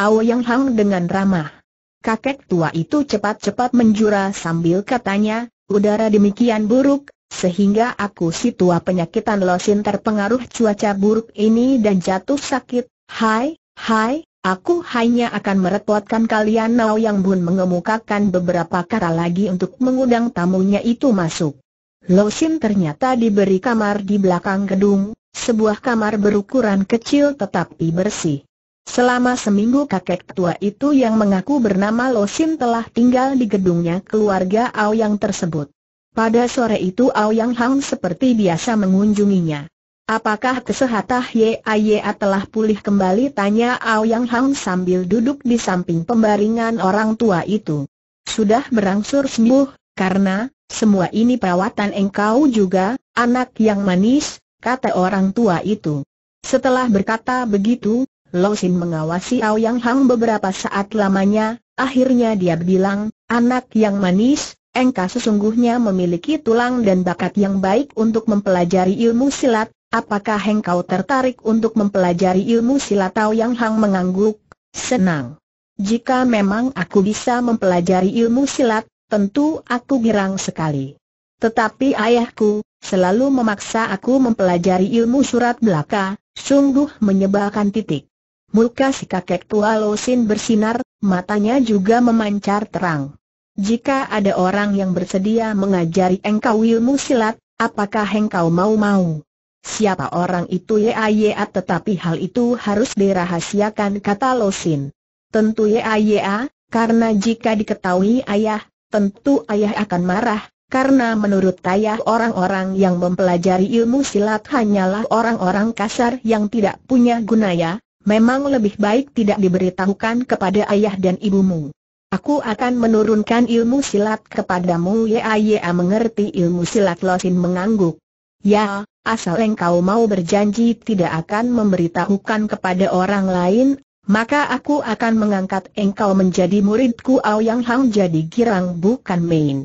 Ouyang Hang dengan ramah. Kakek tua itu cepat-cepat menjura sambil katanya, udara demikian buruk, sehingga aku si tua penyakitan losin terpengaruh cuaca buruk ini dan jatuh sakit, hai, hai, Aku hanya akan merepotkan kalian Nao Yang Bun mengemukakan beberapa kata lagi untuk mengundang tamunya itu masuk. Lo Sin ternyata diberi kamar di belakang gedung, sebuah kamar berukuran kecil tetapi bersih. Selama seminggu kakek tua itu yang mengaku bernama Losin telah tinggal di gedungnya keluarga Ao Yang tersebut. Pada sore itu Ao Yang Hang seperti biasa mengunjunginya. Apakah kesehatan Yaya telah pulih kembali? Tanya Aoyang Hang sambil duduk di samping pembaringan orang tua itu. Sudah berangsur sembuh, karena, semua ini perawatan engkau juga, anak yang manis, kata orang tua itu. Setelah berkata begitu, Lo Sin mengawasi Aoyang Hang beberapa saat lamanya, akhirnya dia bilang, anak yang manis, engkau sesungguhnya memiliki tulang dan bakat yang baik untuk mempelajari ilmu silat, apakah engkau tertarik untuk mempelajari ilmu silatau yang hang mengangguk? Senang. Jika memang aku bisa mempelajari ilmu silat, tentu aku girang sekali. Tetapi ayahku, selalu memaksa aku mempelajari ilmu surat belaka, sungguh menyebalkan titik. Muka si kakek tua Losin bersinar, matanya juga memancar terang. Jika ada orang yang bersedia mengajari engkau ilmu silat, apakah engkau mau-mau? Siapa orang itu ya? Ya, tetapi hal itu harus dirahasiakan kata Losin. Tentu ya, ya, karena jika diketahui ayah, tentu ayah akan marah, karena menurut ayah orang-orang yang mempelajari ilmu silat hanyalah orang-orang kasar yang tidak punya guna ya, memang lebih baik tidak diberitahukan kepada ayah dan ibumu. Aku akan menurunkan ilmu silat kepadamu ya? Ya, mengerti ilmu silat Losin mengangguk. Ya, asal engkau mau berjanji tidak akan memberitahukan kepada orang lain, maka aku akan mengangkat engkau menjadi muridku Yang Hang jadi girang bukan main.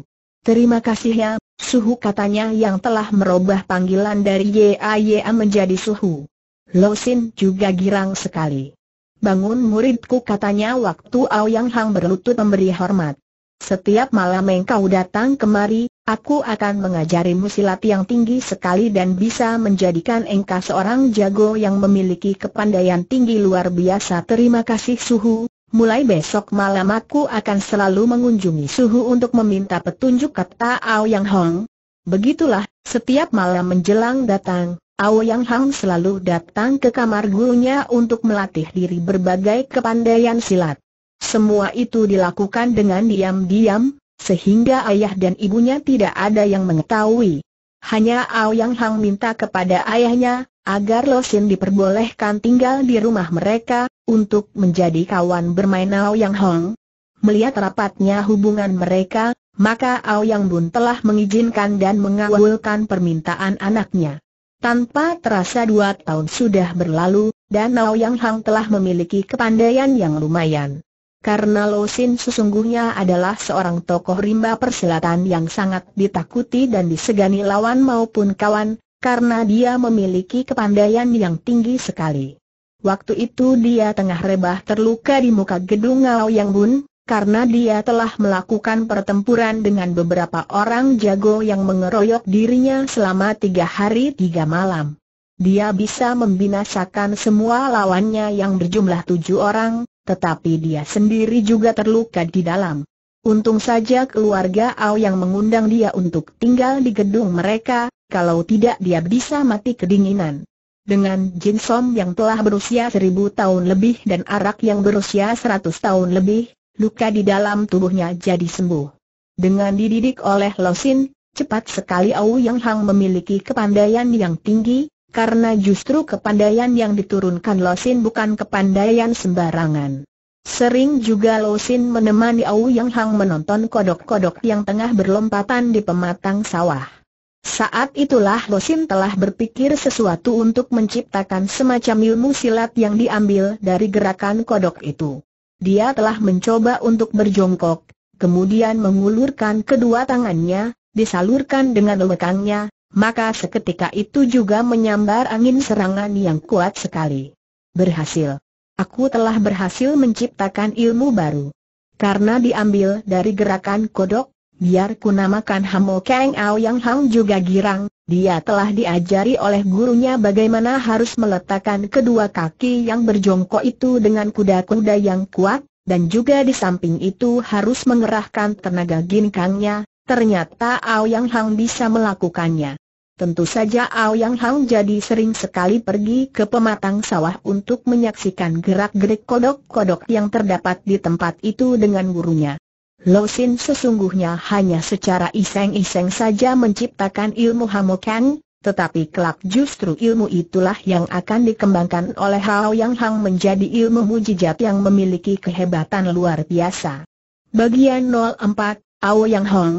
Terima kasih ya, Suhu katanya yang telah merubah panggilan dari YAYA menjadi Suhu. Losin juga girang sekali. Bangun muridku katanya waktu Yang Hang berlutut memberi hormat. Setiap malam engkau datang kemari, Aku akan mengajarimu silat yang tinggi sekali dan bisa menjadikan engkau seorang jago yang memiliki kepandaian tinggi luar biasa. Terima kasih Suhu. Mulai besok malam aku akan selalu mengunjungi Suhu untuk meminta petunjuk kata Ao Yang Hong. Begitulah, setiap malam menjelang datang, Ao Yang Hong selalu datang ke kamar gurunya untuk melatih diri berbagai kepandaian silat. Semua itu dilakukan dengan diam-diam, sehingga ayah dan ibunya tidak ada yang mengetahui. Hanya Yang Hang minta kepada ayahnya, agar Losin diperbolehkan tinggal di rumah mereka, untuk menjadi kawan bermain Yang Hang. Melihat rapatnya hubungan mereka, maka Yang Bun telah mengizinkan dan mengawalkan permintaan anaknya. Tanpa terasa dua tahun sudah berlalu, dan Yang Hang telah memiliki kepandaian yang lumayan karena Sin sesungguhnya adalah seorang tokoh rimba persilatan yang sangat ditakuti dan disegani lawan maupun kawan, karena dia memiliki kepandaian yang tinggi sekali. Waktu itu dia tengah rebah terluka di muka gedung Yang Bun, karena dia telah melakukan pertempuran dengan beberapa orang jago yang mengeroyok dirinya selama tiga hari tiga malam. Dia bisa membinasakan semua lawannya yang berjumlah tujuh orang, tetapi dia sendiri juga terluka di dalam. Untung saja keluarga Ao yang mengundang dia untuk tinggal di gedung mereka, kalau tidak dia bisa mati kedinginan. Dengan Jin Som yang telah berusia seribu tahun lebih dan Arak yang berusia seratus tahun lebih, luka di dalam tubuhnya jadi sembuh. Dengan dididik oleh Losin, cepat sekali Ao Yang Hang memiliki kepandaian yang tinggi, karena justru kepandaian yang diturunkan Losin bukan kepandaian sembarangan. Sering juga Losin menemani Au Yang Hang menonton kodok-kodok yang tengah berlompatan di pematang sawah. Saat itulah Losin telah berpikir sesuatu untuk menciptakan semacam ilmu silat yang diambil dari gerakan kodok itu. Dia telah mencoba untuk berjongkok, kemudian mengulurkan kedua tangannya, disalurkan dengan lekangnya, maka seketika itu juga menyambar angin serangan yang kuat sekali. Berhasil. Aku telah berhasil menciptakan ilmu baru. Karena diambil dari gerakan kodok, biar ku namakan Hamo Kang Ao Yang Hang juga girang, dia telah diajari oleh gurunya bagaimana harus meletakkan kedua kaki yang berjongkok itu dengan kuda-kuda yang kuat, dan juga di samping itu harus mengerahkan tenaga ginkangnya, Ternyata Yang Hang bisa melakukannya. Tentu saja Yang Hang jadi sering sekali pergi ke pematang sawah untuk menyaksikan gerak-gerik kodok-kodok yang terdapat di tempat itu dengan gurunya. Sin sesungguhnya hanya secara iseng-iseng saja menciptakan ilmu Hamokan, tetapi kelak justru ilmu itulah yang akan dikembangkan oleh Hao Yang Hang menjadi ilmu mujizat yang memiliki kehebatan luar biasa. Bagian 04, Ao Yang Hang,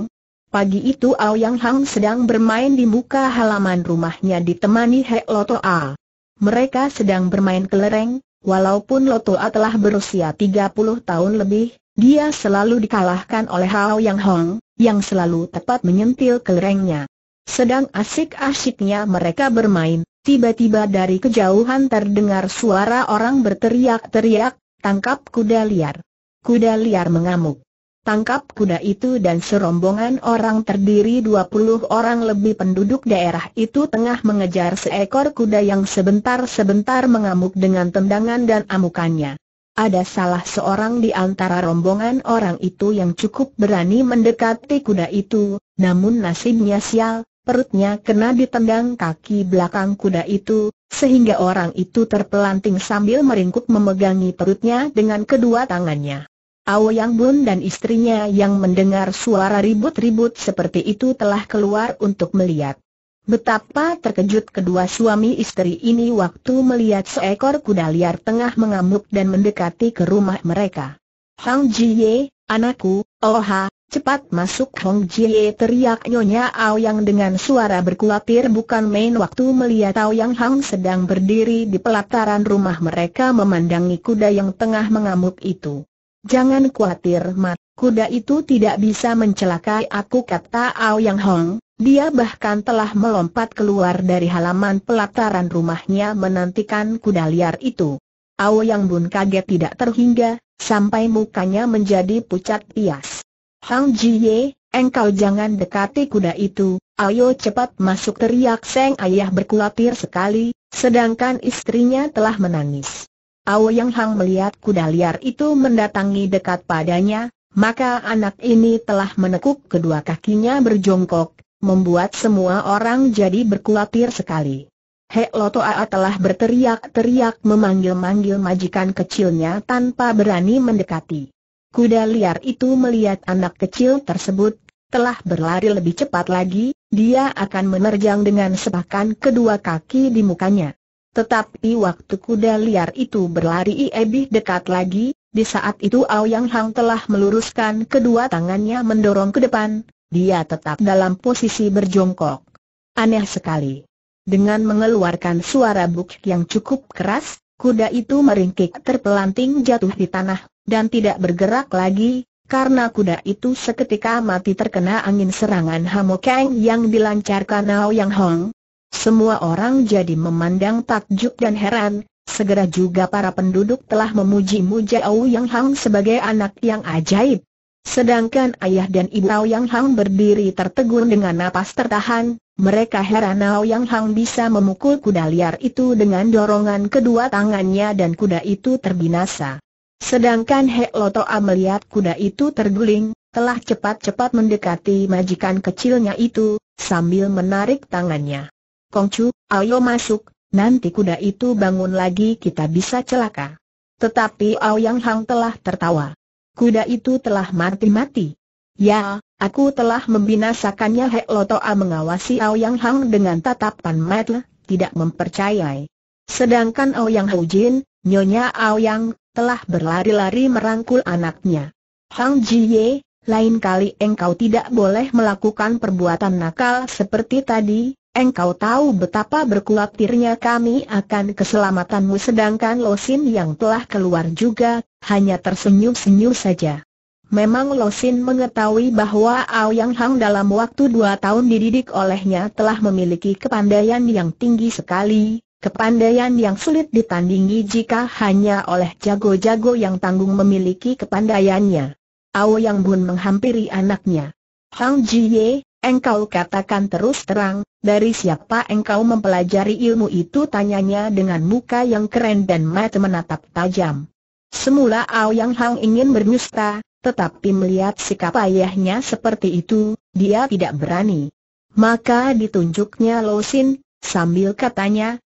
Pagi itu Aoyang Hang sedang bermain di muka halaman rumahnya ditemani He Loto A. Mereka sedang bermain kelereng, walaupun Loto A telah berusia 30 tahun lebih, dia selalu dikalahkan oleh Aoyang Hang, yang selalu tepat menyentil kelerengnya. Sedang asik-asiknya mereka bermain, tiba-tiba dari kejauhan terdengar suara orang berteriak-teriak, tangkap kuda liar. Kuda liar mengamuk. Tangkap kuda itu dan serombongan orang terdiri 20 orang lebih penduduk daerah itu tengah mengejar seekor kuda yang sebentar-sebentar mengamuk dengan tendangan dan amukannya. Ada salah seorang di antara rombongan orang itu yang cukup berani mendekati kuda itu, namun nasibnya sial, perutnya kena ditendang kaki belakang kuda itu, sehingga orang itu terpelanting sambil meringkuk memegangi perutnya dengan kedua tangannya. Yang Bun dan istrinya yang mendengar suara ribut-ribut seperti itu telah keluar untuk melihat. Betapa terkejut kedua suami istri ini waktu melihat seekor kuda liar tengah mengamuk dan mendekati ke rumah mereka. Hang Ye, anakku, Oha, cepat masuk Hang Ye teriak Nyonya Aoyang dengan suara berkuatir bukan main waktu melihat Aoyang Hang sedang berdiri di pelataran rumah mereka memandangi kuda yang tengah mengamuk itu. Jangan khawatir Mat, kuda itu tidak bisa mencelakai aku kata Ao Yang Hong, dia bahkan telah melompat keluar dari halaman pelataran rumahnya menantikan kuda liar itu. Ao Yang Bun kaget tidak terhingga, sampai mukanya menjadi pucat pias. Hang Jie, engkau jangan dekati kuda itu, ayo cepat masuk teriak Seng Ayah berkulatir sekali, sedangkan istrinya telah menangis. Ao Yang Hang melihat kuda liar itu mendatangi dekat padanya, maka anak ini telah menekuk kedua kakinya berjongkok, membuat semua orang jadi berkulatir sekali. Hek Loto Aa telah berteriak-teriak memanggil-manggil majikan kecilnya tanpa berani mendekati. Kuda liar itu melihat anak kecil tersebut, telah berlari lebih cepat lagi, dia akan menerjang dengan sepakan kedua kaki di mukanya. Tetapi waktu kuda liar itu berlari lebih dekat lagi, di saat itu Aoyang Hang telah meluruskan kedua tangannya mendorong ke depan, dia tetap dalam posisi berjongkok. Aneh sekali. Dengan mengeluarkan suara buk yang cukup keras, kuda itu meringkik terpelanting jatuh di tanah, dan tidak bergerak lagi, karena kuda itu seketika mati terkena angin serangan Hamokeng yang dilancarkan Aoyang Hang. Semua orang jadi memandang takjub dan heran, segera juga para penduduk telah memuji-muja Au Yang Hang sebagai anak yang ajaib. Sedangkan ayah dan ibu Au Yang Hang berdiri tertegun dengan napas tertahan, mereka heran Au Yang Hang bisa memukul kuda liar itu dengan dorongan kedua tangannya dan kuda itu terbinasa. Sedangkan Hek Lotoa melihat kuda itu terguling, telah cepat-cepat mendekati majikan kecilnya itu, sambil menarik tangannya. Kongcu, ayo masuk, nanti kuda itu bangun lagi kita bisa celaka. Tetapi Aoyang Hang telah tertawa. Kuda itu telah mati-mati. Ya, aku telah membinasakannya Hek Lotoa mengawasi Aoyang Hang dengan tatapan mata, tidak mempercayai. Sedangkan Aoyang Hujin, nyonya Aoyang, telah berlari-lari merangkul anaknya. Hang Jiye, lain kali engkau tidak boleh melakukan perbuatan nakal seperti tadi, Engkau tahu betapa berkulatirnya kami akan keselamatanmu sedangkan Losin yang telah keluar juga, hanya tersenyum-senyum saja. Memang Losin mengetahui bahwa Ao Yang Hang dalam waktu dua tahun dididik olehnya telah memiliki kepandaian yang tinggi sekali, kepandaian yang sulit ditandingi jika hanya oleh jago-jago yang tanggung memiliki kepandaiannya. Yang Bun menghampiri anaknya. Hang Jie. Engkau katakan terus terang, dari siapa engkau mempelajari ilmu itu tanyanya dengan muka yang keren dan mata menatap tajam. Semula Yang Hang ingin berdusta, tetapi melihat sikap ayahnya seperti itu, dia tidak berani. Maka ditunjuknya Sin, sambil katanya,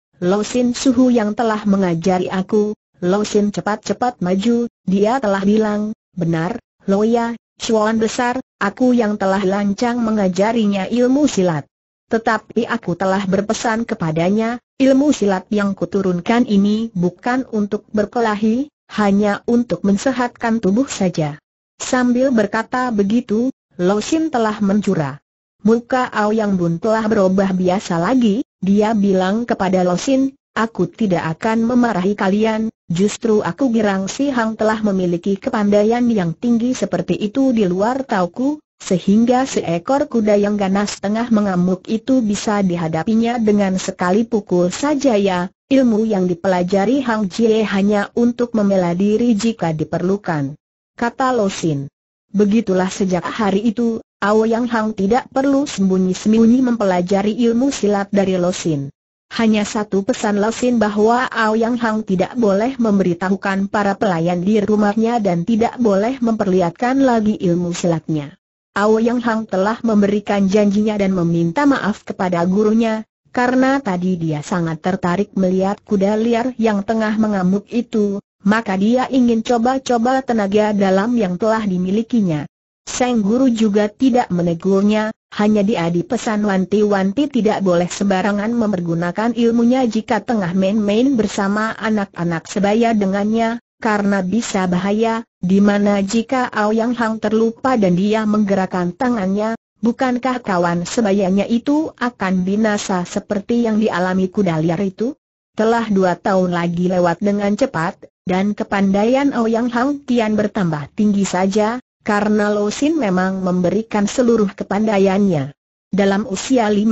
Sin Suhu yang telah mengajari aku, Sin cepat-cepat maju, dia telah bilang, benar, Loya, Chuan besar, Aku yang telah lancang mengajarinya ilmu silat. Tetapi aku telah berpesan kepadanya, ilmu silat yang kuturunkan ini bukan untuk berkelahi, hanya untuk mensehatkan tubuh saja. Sambil berkata begitu, Sin telah mencurah. Muka Ao yang Bun telah berubah biasa lagi, dia bilang kepada Sin, aku tidak akan memarahi kalian, Justru aku girang si Hang telah memiliki kepandaian yang tinggi seperti itu di luar tauku, sehingga seekor kuda yang ganas tengah mengamuk itu bisa dihadapinya dengan sekali pukul saja ya, ilmu yang dipelajari Hang Jie hanya untuk membela diri jika diperlukan. Kata Losin. Begitulah sejak hari itu, Ao Yang Hang tidak perlu sembunyi-sembunyi mempelajari ilmu silat dari Losin. Hanya satu pesan Lesin bahwa Yang Hang tidak boleh memberitahukan para pelayan di rumahnya dan tidak boleh memperlihatkan lagi ilmu silatnya. Yang Hang telah memberikan janjinya dan meminta maaf kepada gurunya, karena tadi dia sangat tertarik melihat kuda liar yang tengah mengamuk itu, maka dia ingin coba-coba tenaga dalam yang telah dimilikinya. Seng Guru juga tidak menegurnya, hanya dia pesan wanti-wanti tidak boleh sembarangan mempergunakan ilmunya jika tengah main-main bersama anak-anak sebaya dengannya, karena bisa bahaya, di mana jika Aoyang Hang terlupa dan dia menggerakkan tangannya, bukankah kawan sebayanya itu akan binasa seperti yang dialami kuda liar itu? Telah dua tahun lagi lewat dengan cepat, dan kepandaian Yang Hang kian bertambah tinggi saja, karena Losin memang memberikan seluruh kepandaiannya. Dalam usia 15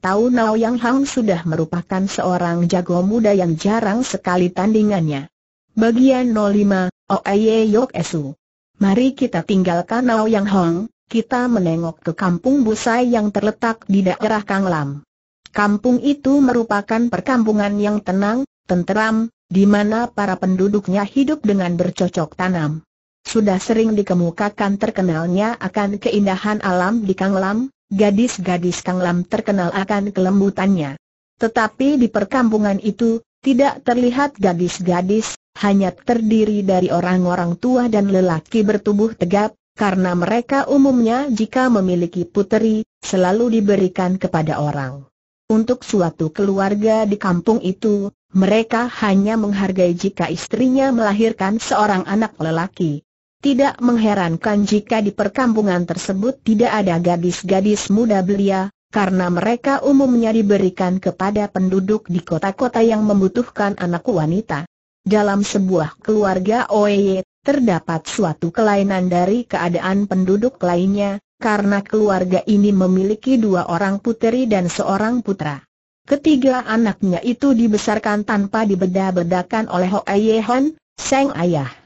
tahun Nao Yang Hang sudah merupakan seorang jago muda yang jarang sekali tandingannya. Bagian 05, Oeye Yok Esu. Mari kita tinggalkan Nao Yang Hang, kita menengok ke kampung Busai yang terletak di daerah Kang Lam. Kampung itu merupakan perkampungan yang tenang, tenteram, di mana para penduduknya hidup dengan bercocok tanam. Sudah sering dikemukakan terkenalnya akan keindahan alam di Kanglam, gadis-gadis Kanglam terkenal akan kelembutannya. Tetapi di perkampungan itu, tidak terlihat gadis-gadis, hanya terdiri dari orang-orang tua dan lelaki bertubuh tegap, karena mereka umumnya jika memiliki puteri, selalu diberikan kepada orang. Untuk suatu keluarga di kampung itu, mereka hanya menghargai jika istrinya melahirkan seorang anak lelaki. Tidak mengherankan jika di perkampungan tersebut tidak ada gadis-gadis muda belia, karena mereka umumnya diberikan kepada penduduk di kota-kota yang membutuhkan anak wanita. Dalam sebuah keluarga Oe, terdapat suatu kelainan dari keadaan penduduk lainnya, karena keluarga ini memiliki dua orang putri dan seorang putra. Ketiga anaknya itu dibesarkan tanpa dibeda-bedakan oleh Oye Hon, sang ayah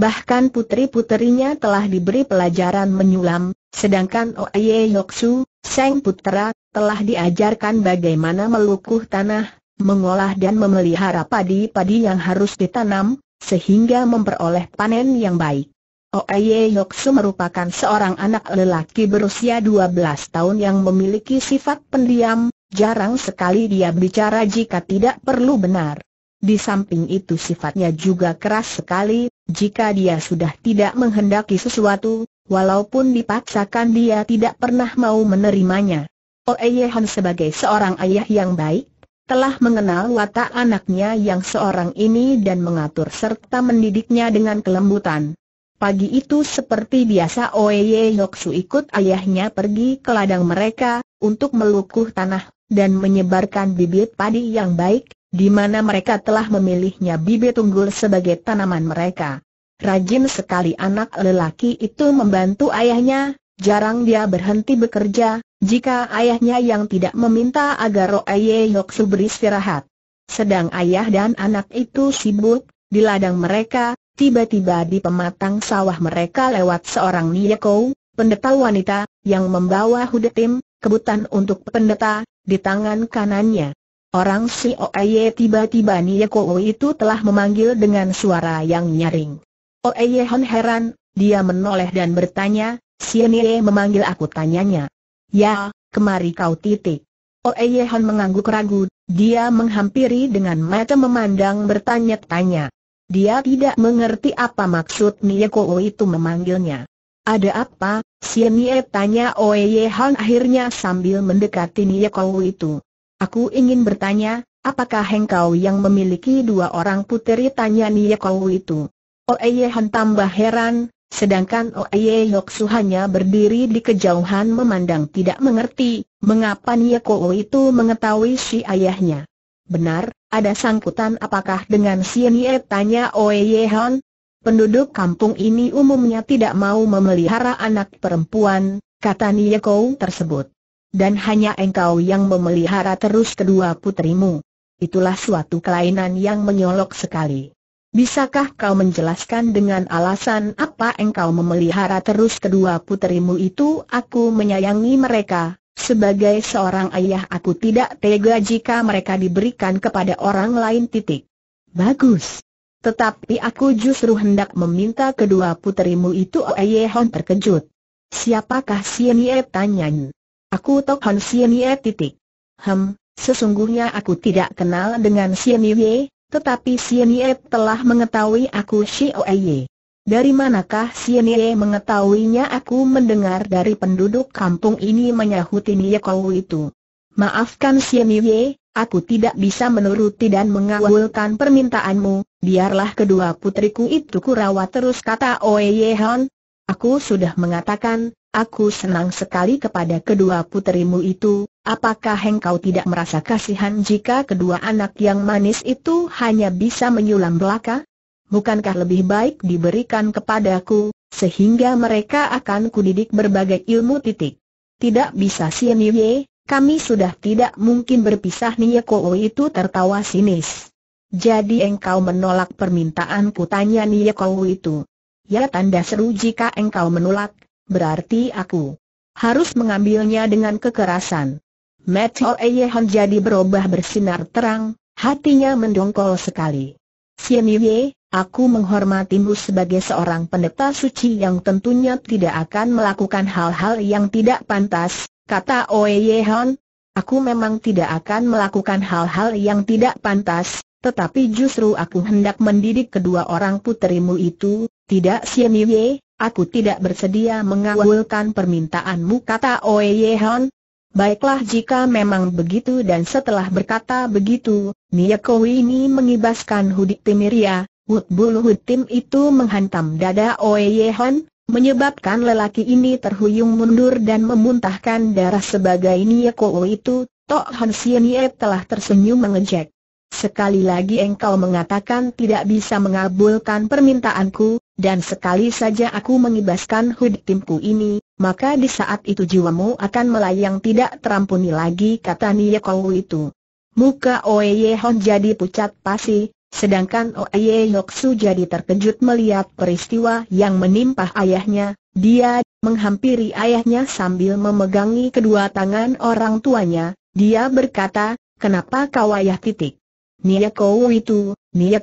bahkan putri putrinya telah diberi pelajaran menyulam, sedangkan Oye Yoksu, Sang Putra, telah diajarkan bagaimana melukuh tanah, mengolah dan memelihara padi-padi yang harus ditanam, sehingga memperoleh panen yang baik. Oye Yoksu merupakan seorang anak lelaki berusia 12 tahun yang memiliki sifat pendiam, jarang sekali dia bicara jika tidak perlu benar. Di samping itu sifatnya juga keras sekali, jika dia sudah tidak menghendaki sesuatu, walaupun dipaksakan dia tidak pernah mau menerimanya. Oeyehan oh, Han sebagai seorang ayah yang baik, telah mengenal watak anaknya yang seorang ini dan mengatur serta mendidiknya dengan kelembutan. Pagi itu seperti biasa Oeye Yoksu ikut ayahnya pergi ke ladang mereka, untuk melukuh tanah, dan menyebarkan bibit padi yang baik, di mana mereka telah memilihnya bibit unggul sebagai tanaman mereka. Rajin sekali anak lelaki itu membantu ayahnya, jarang dia berhenti bekerja, jika ayahnya yang tidak meminta agar Roye Yoksu beristirahat. Sedang ayah dan anak itu sibuk, di ladang mereka, tiba-tiba di pematang sawah mereka lewat seorang Niyekou, pendeta wanita, yang membawa hudetim, kebutan untuk pendeta, di tangan kanannya. Orang si Oeye tiba-tiba Niyeko itu telah memanggil dengan suara yang nyaring. Oeye Hon heran, dia menoleh dan bertanya, si Nye memanggil aku tanyanya. Ya, kemari kau titik. Oeye Hon mengangguk ragu, dia menghampiri dengan mata memandang bertanya-tanya. Dia tidak mengerti apa maksud Niyeko itu memanggilnya. Ada apa? Si Nie tanya Oeye Hon akhirnya sambil mendekati Niyeko itu. Aku ingin bertanya, apakah engkau yang memiliki dua orang puteri tanya Nia Kau itu? Ye Han tambah heran, sedangkan Oeye Yoksu hanya berdiri di kejauhan memandang tidak mengerti, mengapa Nia Kau itu mengetahui si ayahnya. Benar, ada sangkutan apakah dengan si Nia? tanya Ye Han? Penduduk kampung ini umumnya tidak mau memelihara anak perempuan, kata Nia Kau tersebut. Dan hanya engkau yang memelihara terus kedua putrimu. Itulah suatu kelainan yang menyolok sekali. Bisakah kau menjelaskan dengan alasan apa engkau memelihara terus kedua putrimu itu? Aku menyayangi mereka, sebagai seorang ayah aku tidak tega jika mereka diberikan kepada orang lain titik. Bagus. Tetapi aku justru hendak meminta kedua putrimu itu Oh, terkejut. Siapakah Sienye tanyanya? Aku Tok Hon Sien Ye titik. Hem, sesungguhnya aku tidak kenal dengan Sien Ye, tetapi Sien Ye telah mengetahui aku Shio Ye. Dari manakah Sien Ye mengetahuinya aku mendengar dari penduduk kampung ini menyahuti Nye Kau itu. Maafkan Sien Ye, Aku tidak bisa menuruti dan mengawalkan permintaanmu, biarlah kedua putriku itu kurawat terus kata Ye Hon. Aku sudah mengatakan, Aku senang sekali kepada kedua puterimu itu, apakah engkau tidak merasa kasihan jika kedua anak yang manis itu hanya bisa menyulam belaka? Bukankah lebih baik diberikan kepadaku, sehingga mereka akan kudidik berbagai ilmu titik? Tidak bisa Sienye, kami sudah tidak mungkin berpisah Nye Koo itu tertawa sinis. Jadi engkau menolak permintaanku tanya Nye Koo itu. Ya tanda seru jika engkau menolak, berarti aku harus mengambilnya dengan kekerasan. Meteor Eyehan jadi berubah bersinar terang, hatinya mendongkol sekali. Sien Yue, aku menghormatimu sebagai seorang pendeta suci yang tentunya tidak akan melakukan hal-hal yang tidak pantas, kata Oe Aku memang tidak akan melakukan hal-hal yang tidak pantas, tetapi justru aku hendak mendidik kedua orang puterimu itu, tidak Sien Yue, Aku tidak bersedia mengawalkan permintaanmu kata Oye Hon. Baiklah jika memang begitu dan setelah berkata begitu, Niyako ini mengibaskan hudik timiria, hud bulu hutim itu menghantam dada Oye Hon, menyebabkan lelaki ini terhuyung mundur dan memuntahkan darah sebagai Niyako itu, Tok Han Sien Ye telah tersenyum mengejek. Sekali lagi engkau mengatakan tidak bisa mengabulkan permintaanku, dan sekali saja aku mengibaskan hud timku ini, maka di saat itu jiwamu akan melayang tidak terampuni lagi kata Nia Kau itu. Muka Oye Hon jadi pucat pasi, sedangkan Oye Yoksu jadi terkejut melihat peristiwa yang menimpa ayahnya, dia menghampiri ayahnya sambil memegangi kedua tangan orang tuanya, dia berkata, kenapa kau ayah titik? Kou itu,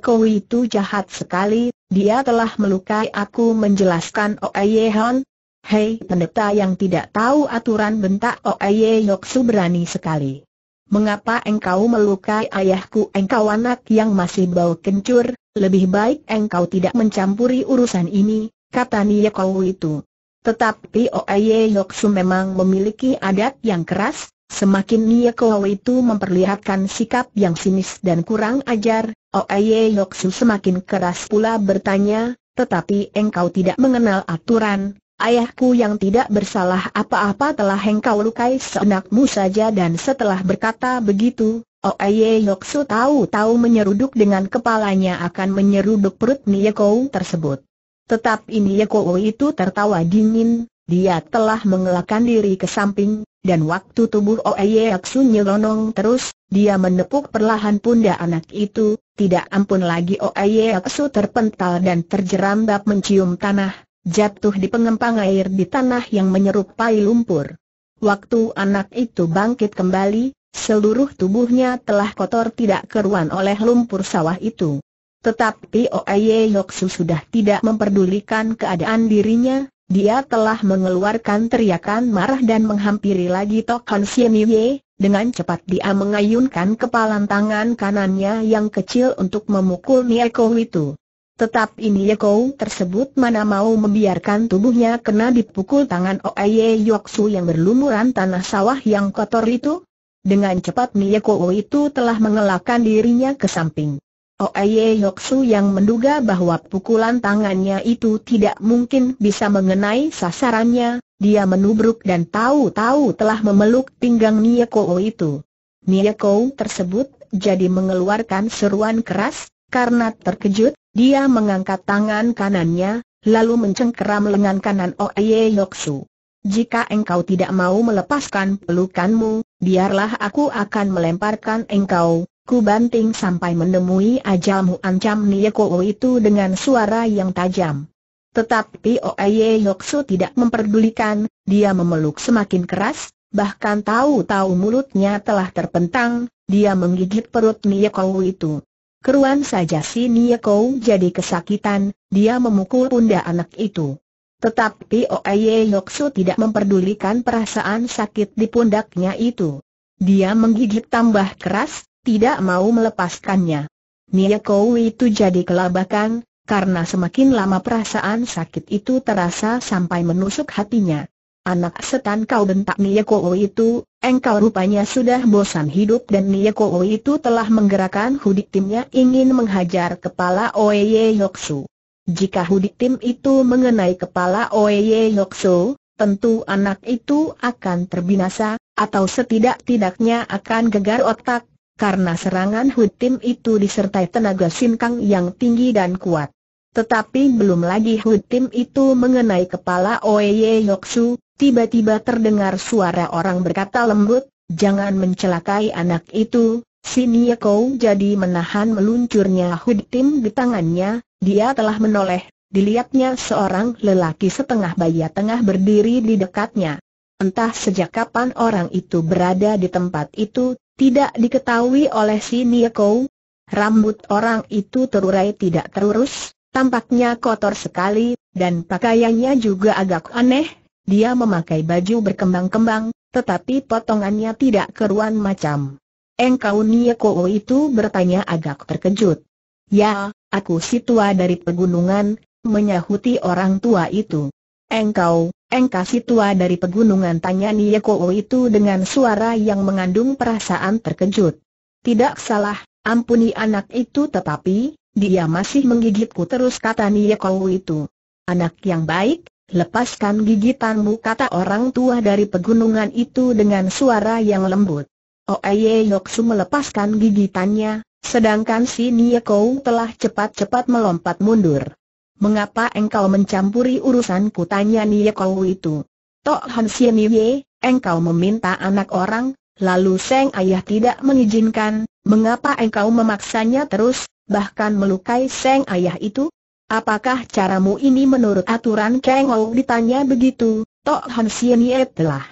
Kou itu jahat sekali, dia telah melukai aku menjelaskan Oeye Hon. Hei pendeta yang tidak tahu aturan bentak Oeye Yoksu berani sekali. Mengapa engkau melukai ayahku engkau anak yang masih bau kencur, lebih baik engkau tidak mencampuri urusan ini, kata Kou itu. Tetapi Oeye Yoksu memang memiliki adat yang keras, Semakin Nia Kau itu memperlihatkan sikap yang sinis dan kurang ajar, Oye Yoksu semakin keras pula bertanya, tetapi engkau tidak mengenal aturan, ayahku yang tidak bersalah apa-apa telah engkau lukai seenakmu saja dan setelah berkata begitu, Oye Yoksu tahu-tahu menyeruduk dengan kepalanya akan menyeruduk perut Nia Kau tersebut. Tetapi Nia Kau itu tertawa dingin, dia telah mengelakkan diri ke samping, dan waktu tubuh Oeye Yaksu nyelonong terus, dia menepuk perlahan pundak anak itu, tidak ampun lagi Oeye Yaksu terpental dan terjerambab mencium tanah, jatuh di pengempang air di tanah yang menyerupai lumpur. Waktu anak itu bangkit kembali, seluruh tubuhnya telah kotor tidak keruan oleh lumpur sawah itu. Tetapi Oeye Yaksu sudah tidak memperdulikan keadaan dirinya, dia telah mengeluarkan teriakan marah dan menghampiri lagi Sien Yue, dengan cepat dia mengayunkan kepalan tangan kanannya yang kecil untuk memukul Kou itu. Tetap Tetapi Kou tersebut mana mau membiarkan tubuhnya kena dipukul tangan Oye Yoksu yang berlumuran tanah sawah yang kotor itu? Dengan cepat Kou itu telah mengelakkan dirinya ke samping. Oeye Yoksu yang menduga bahwa pukulan tangannya itu tidak mungkin bisa mengenai sasarannya, dia menubruk dan tahu-tahu telah memeluk pinggang Nieko itu. Nieko tersebut jadi mengeluarkan seruan keras, karena terkejut, dia mengangkat tangan kanannya, lalu mencengkeram lengan kanan Oeye Yoksu. Jika engkau tidak mau melepaskan pelukanmu, biarlah aku akan melemparkan engkau, Ku banting sampai menemui ajalmu ancam Kou itu dengan suara yang tajam. Tetapi Oye Yoksu tidak memperdulikan, dia memeluk semakin keras, bahkan tahu-tahu mulutnya telah terpentang, dia menggigit perut Kou itu. Keruan saja si Kou jadi kesakitan, dia memukul pundak anak itu. Tetapi Oye Yoksu tidak memperdulikan perasaan sakit di pundaknya itu. Dia menggigit tambah keras, tidak mau melepaskannya. Nia Kou itu jadi kelabakan, karena semakin lama perasaan sakit itu terasa sampai menusuk hatinya. Anak setan kau bentak Nia Kou itu, engkau rupanya sudah bosan hidup dan Nia Kou itu telah menggerakkan hudik timnya ingin menghajar kepala Oeye Yoksu. Jika hudik tim itu mengenai kepala Oeye Yoksu, tentu anak itu akan terbinasa, atau setidak-tidaknya akan gegar otak, karena serangan tim itu disertai tenaga sinkang yang tinggi dan kuat. Tetapi belum lagi tim itu mengenai kepala Oye Yoksu, tiba-tiba terdengar suara orang berkata lembut, jangan mencelakai anak itu, si Kou jadi menahan meluncurnya tim di tangannya, dia telah menoleh, dilihatnya seorang lelaki setengah baya tengah berdiri di dekatnya. Entah sejak kapan orang itu berada di tempat itu, tidak diketahui oleh si Nieko. Rambut orang itu terurai tidak terurus, tampaknya kotor sekali, dan pakaiannya juga agak aneh. Dia memakai baju berkembang-kembang, tetapi potongannya tidak keruan macam. Engkau Nieko itu bertanya agak terkejut. Ya, aku si tua dari pegunungan, menyahuti orang tua itu. Engkau, Engkau si tua dari pegunungan tanya Niyeko itu dengan suara yang mengandung perasaan terkejut. Tidak salah, ampuni anak itu tetapi, dia masih menggigitku terus kata Niyeko itu. Anak yang baik, lepaskan gigitanmu kata orang tua dari pegunungan itu dengan suara yang lembut. Oeye oh, Yoksu melepaskan gigitannya, sedangkan si Niyeko telah cepat-cepat melompat mundur. Mengapa engkau mencampuri urusanku tanya Nye Kau itu? Tok Han Sien Ye, engkau meminta anak orang, lalu Seng Ayah tidak mengizinkan, mengapa engkau memaksanya terus, bahkan melukai Seng Ayah itu? Apakah caramu ini menurut aturan Keng Ou ditanya begitu, Tok Han Sien Ye telah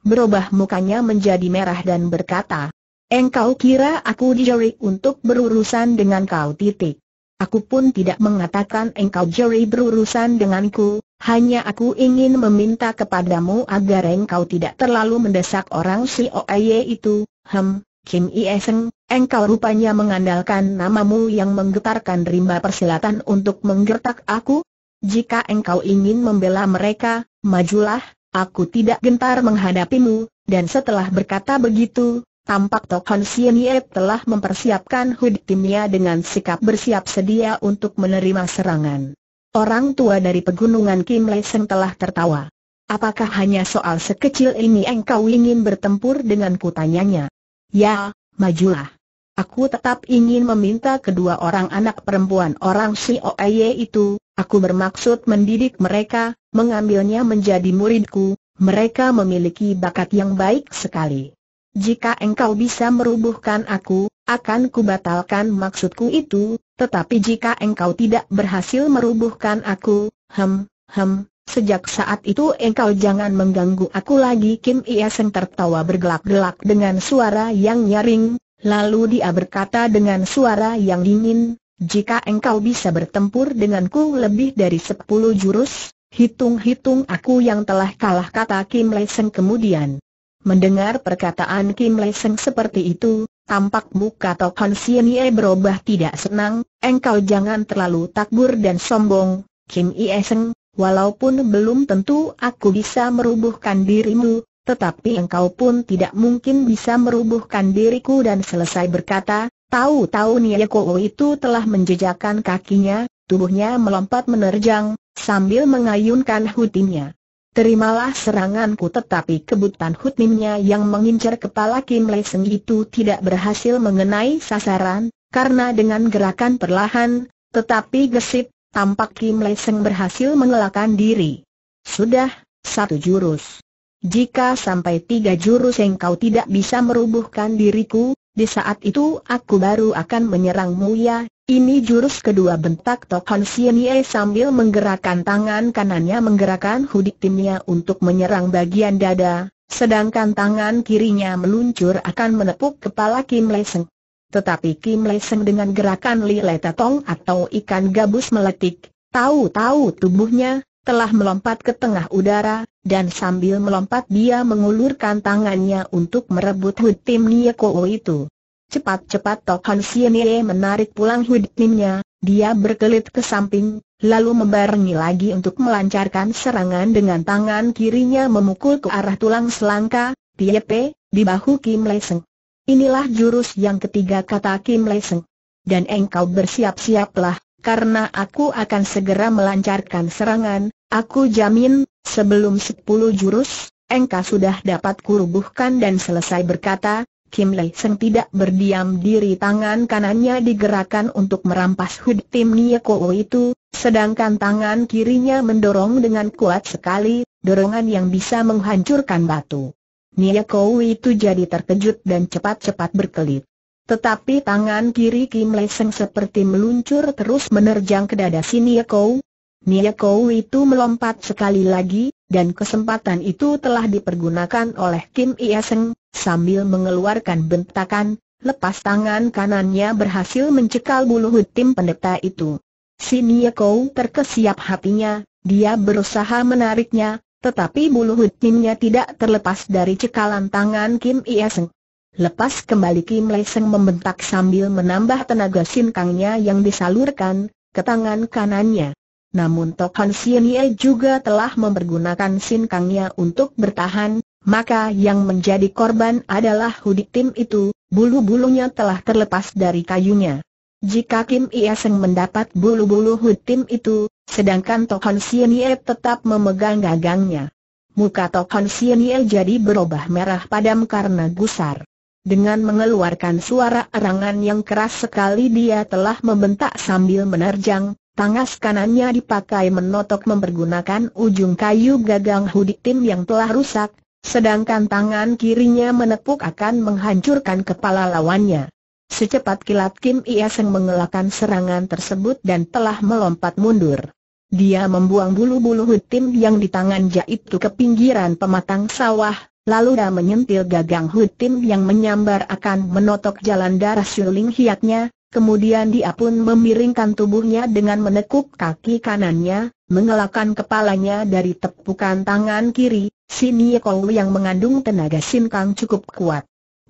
berubah mukanya menjadi merah dan berkata, Engkau kira aku dijari untuk berurusan dengan kau titik. Aku pun tidak mengatakan engkau jeri berurusan denganku, hanya aku ingin meminta kepadamu agar engkau tidak terlalu mendesak orang si OAY itu, hem, Kim Ieseng, engkau rupanya mengandalkan namamu yang menggetarkan rimba persilatan untuk menggertak aku? Jika engkau ingin membela mereka, majulah, aku tidak gentar menghadapimu, dan setelah berkata begitu, Tampak Tokhon Sien Yep telah mempersiapkan hud timnya dengan sikap bersiap sedia untuk menerima serangan. Orang tua dari pegunungan Kim Seng telah tertawa. Apakah hanya soal sekecil ini engkau ingin bertempur dengan tanyanya? Ya, majulah. Aku tetap ingin meminta kedua orang anak perempuan orang si Oeye itu, aku bermaksud mendidik mereka, mengambilnya menjadi muridku, mereka memiliki bakat yang baik sekali jika engkau bisa merubuhkan aku, akan kubatalkan maksudku itu, tetapi jika engkau tidak berhasil merubuhkan aku, hem, hem, sejak saat itu engkau jangan mengganggu aku lagi Kim Ia Seng tertawa bergelak-gelak dengan suara yang nyaring, lalu dia berkata dengan suara yang dingin, jika engkau bisa bertempur denganku lebih dari sepuluh jurus, hitung-hitung aku yang telah kalah kata Kim Lei kemudian. Mendengar perkataan Kim Leseng seperti itu, tampak muka Tok Han Ye berubah tidak senang, engkau jangan terlalu takbur dan sombong, Kim Ieseng, walaupun belum tentu aku bisa merubuhkan dirimu, tetapi engkau pun tidak mungkin bisa merubuhkan diriku dan selesai berkata, tahu-tahu Kuo itu telah menjejakkan kakinya, tubuhnya melompat menerjang, sambil mengayunkan hutinya. Terimalah seranganku tetapi kebutan hutnimnya yang mengincar kepala Kim Lei Seng itu tidak berhasil mengenai sasaran, karena dengan gerakan perlahan, tetapi gesit, tampak Kim Lei Seng berhasil mengelakkan diri. Sudah, satu jurus. Jika sampai tiga jurus engkau tidak bisa merubuhkan diriku, di saat itu aku baru akan menyerangmu ya, ini jurus kedua bentak Tokon Sienye sambil menggerakkan tangan kanannya menggerakkan hudik timnya untuk menyerang bagian dada, sedangkan tangan kirinya meluncur akan menepuk kepala Kim Leseng. Tetapi Kim Leseng dengan gerakan lile Tetong atau ikan gabus meletik, tahu-tahu tubuhnya, telah melompat ke tengah udara, dan sambil melompat dia mengulurkan tangannya untuk merebut Hud Tim Nieko itu. Cepat-cepat Tokhan Sienie menarik pulang Hud Timnya, dia berkelit ke samping, lalu membarengi lagi untuk melancarkan serangan dengan tangan kirinya memukul ke arah tulang selangka, Piepe, di bahu Kim Leseng. Inilah jurus yang ketiga kata Kim Leseng. Dan engkau bersiap-siaplah, karena aku akan segera melancarkan serangan, Aku jamin, sebelum sepuluh jurus, engkau sudah dapat kurubuhkan dan selesai berkata, Kim Lei Seng tidak berdiam diri tangan kanannya digerakkan untuk merampas Hud Tim Nieko itu, sedangkan tangan kirinya mendorong dengan kuat sekali, dorongan yang bisa menghancurkan batu. Nieko itu jadi terkejut dan cepat-cepat berkelit. Tetapi tangan kiri Kim Lei Seng seperti meluncur terus menerjang ke dada si Nieko, Nia Kou itu melompat sekali lagi, dan kesempatan itu telah dipergunakan oleh Kim Ieseng, sambil mengeluarkan bentakan, lepas tangan kanannya berhasil mencekal bulu tim pendeta itu. Si Nia Kou terkesiap hatinya, dia berusaha menariknya, tetapi bulu timnya tidak terlepas dari cekalan tangan Kim Ieseng. Lepas kembali Kim Leseng membentak sambil menambah tenaga sinkangnya yang disalurkan ke tangan kanannya. Namun Tok Han Sien Ye juga telah mempergunakan Sin Kangnya untuk bertahan, maka yang menjadi korban adalah Hudik Tim itu, bulu-bulunya telah terlepas dari kayunya. Jika Kim Ieseng mendapat bulu-bulu Hudik Tim itu, sedangkan Tok Han Sien Ye tetap memegang gagangnya. Muka Tok Han Sien Ye jadi berubah merah padam karena gusar. Dengan mengeluarkan suara erangan yang keras sekali dia telah membentak sambil menerjang, Tangas kanannya dipakai menotok mempergunakan ujung kayu gagang hudik tim yang telah rusak, sedangkan tangan kirinya menepuk akan menghancurkan kepala lawannya. Secepat kilat Kim Seng mengelakkan serangan tersebut dan telah melompat mundur. Dia membuang bulu-bulu hutim yang di tangan jahit itu ke pinggiran pematang sawah, lalu dia menyentil gagang hutim yang menyambar akan menotok jalan darah suling hiatnya, Kemudian dia pun memiringkan tubuhnya dengan menekuk kaki kanannya, mengelakkan kepalanya dari tepukan tangan kiri, si Nye Kou yang mengandung tenaga Sin Kang cukup kuat.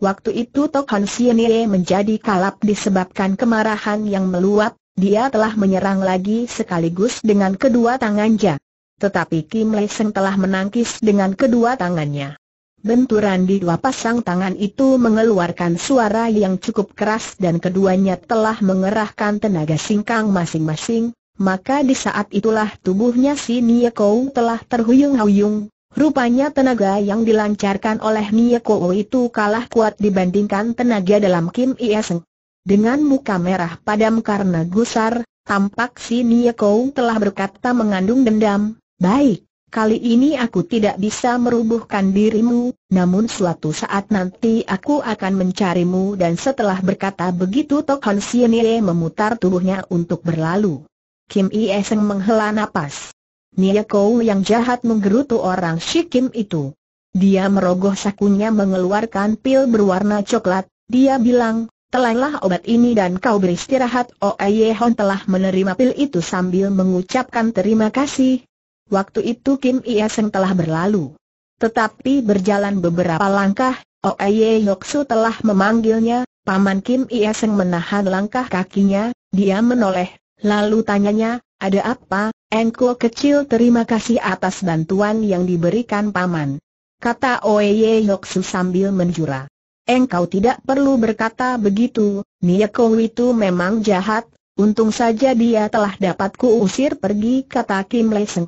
Waktu itu Tokhan Sin menjadi kalap disebabkan kemarahan yang meluap, dia telah menyerang lagi sekaligus dengan kedua tangannya. Tetapi Kim Lei Seng telah menangkis dengan kedua tangannya. Benturan di dua pasang tangan itu mengeluarkan suara yang cukup keras dan keduanya telah mengerahkan tenaga singkang masing-masing, maka di saat itulah tubuhnya si Kou telah terhuyung-huyung. Rupanya tenaga yang dilancarkan oleh Kou itu kalah kuat dibandingkan tenaga dalam Kim Ieseng. Dengan muka merah padam karena gusar, tampak si Kou telah berkata mengandung dendam, Baik, Kali ini aku tidak bisa merubuhkan dirimu, namun suatu saat nanti aku akan mencarimu dan setelah berkata begitu Tok Han memutar tubuhnya untuk berlalu. Kim Ie Seng menghela nafas. Nia Kou yang jahat menggerutu orang si Kim itu. Dia merogoh sakunya mengeluarkan pil berwarna coklat, dia bilang, Telanlah obat ini dan kau beristirahat Oh Ye Hon telah menerima pil itu sambil mengucapkan terima kasih, Waktu itu Kim Seng telah berlalu. Tetapi berjalan beberapa langkah, Oeye Yoksu telah memanggilnya, Paman Kim Seng menahan langkah kakinya, dia menoleh, lalu tanyanya, ada apa, engkau kecil terima kasih atas bantuan yang diberikan Paman. Kata Oeye Yoksu sambil menjura. Engkau tidak perlu berkata begitu, Kong itu memang jahat, untung saja dia telah dapat kuusir pergi kata Kim Leseng.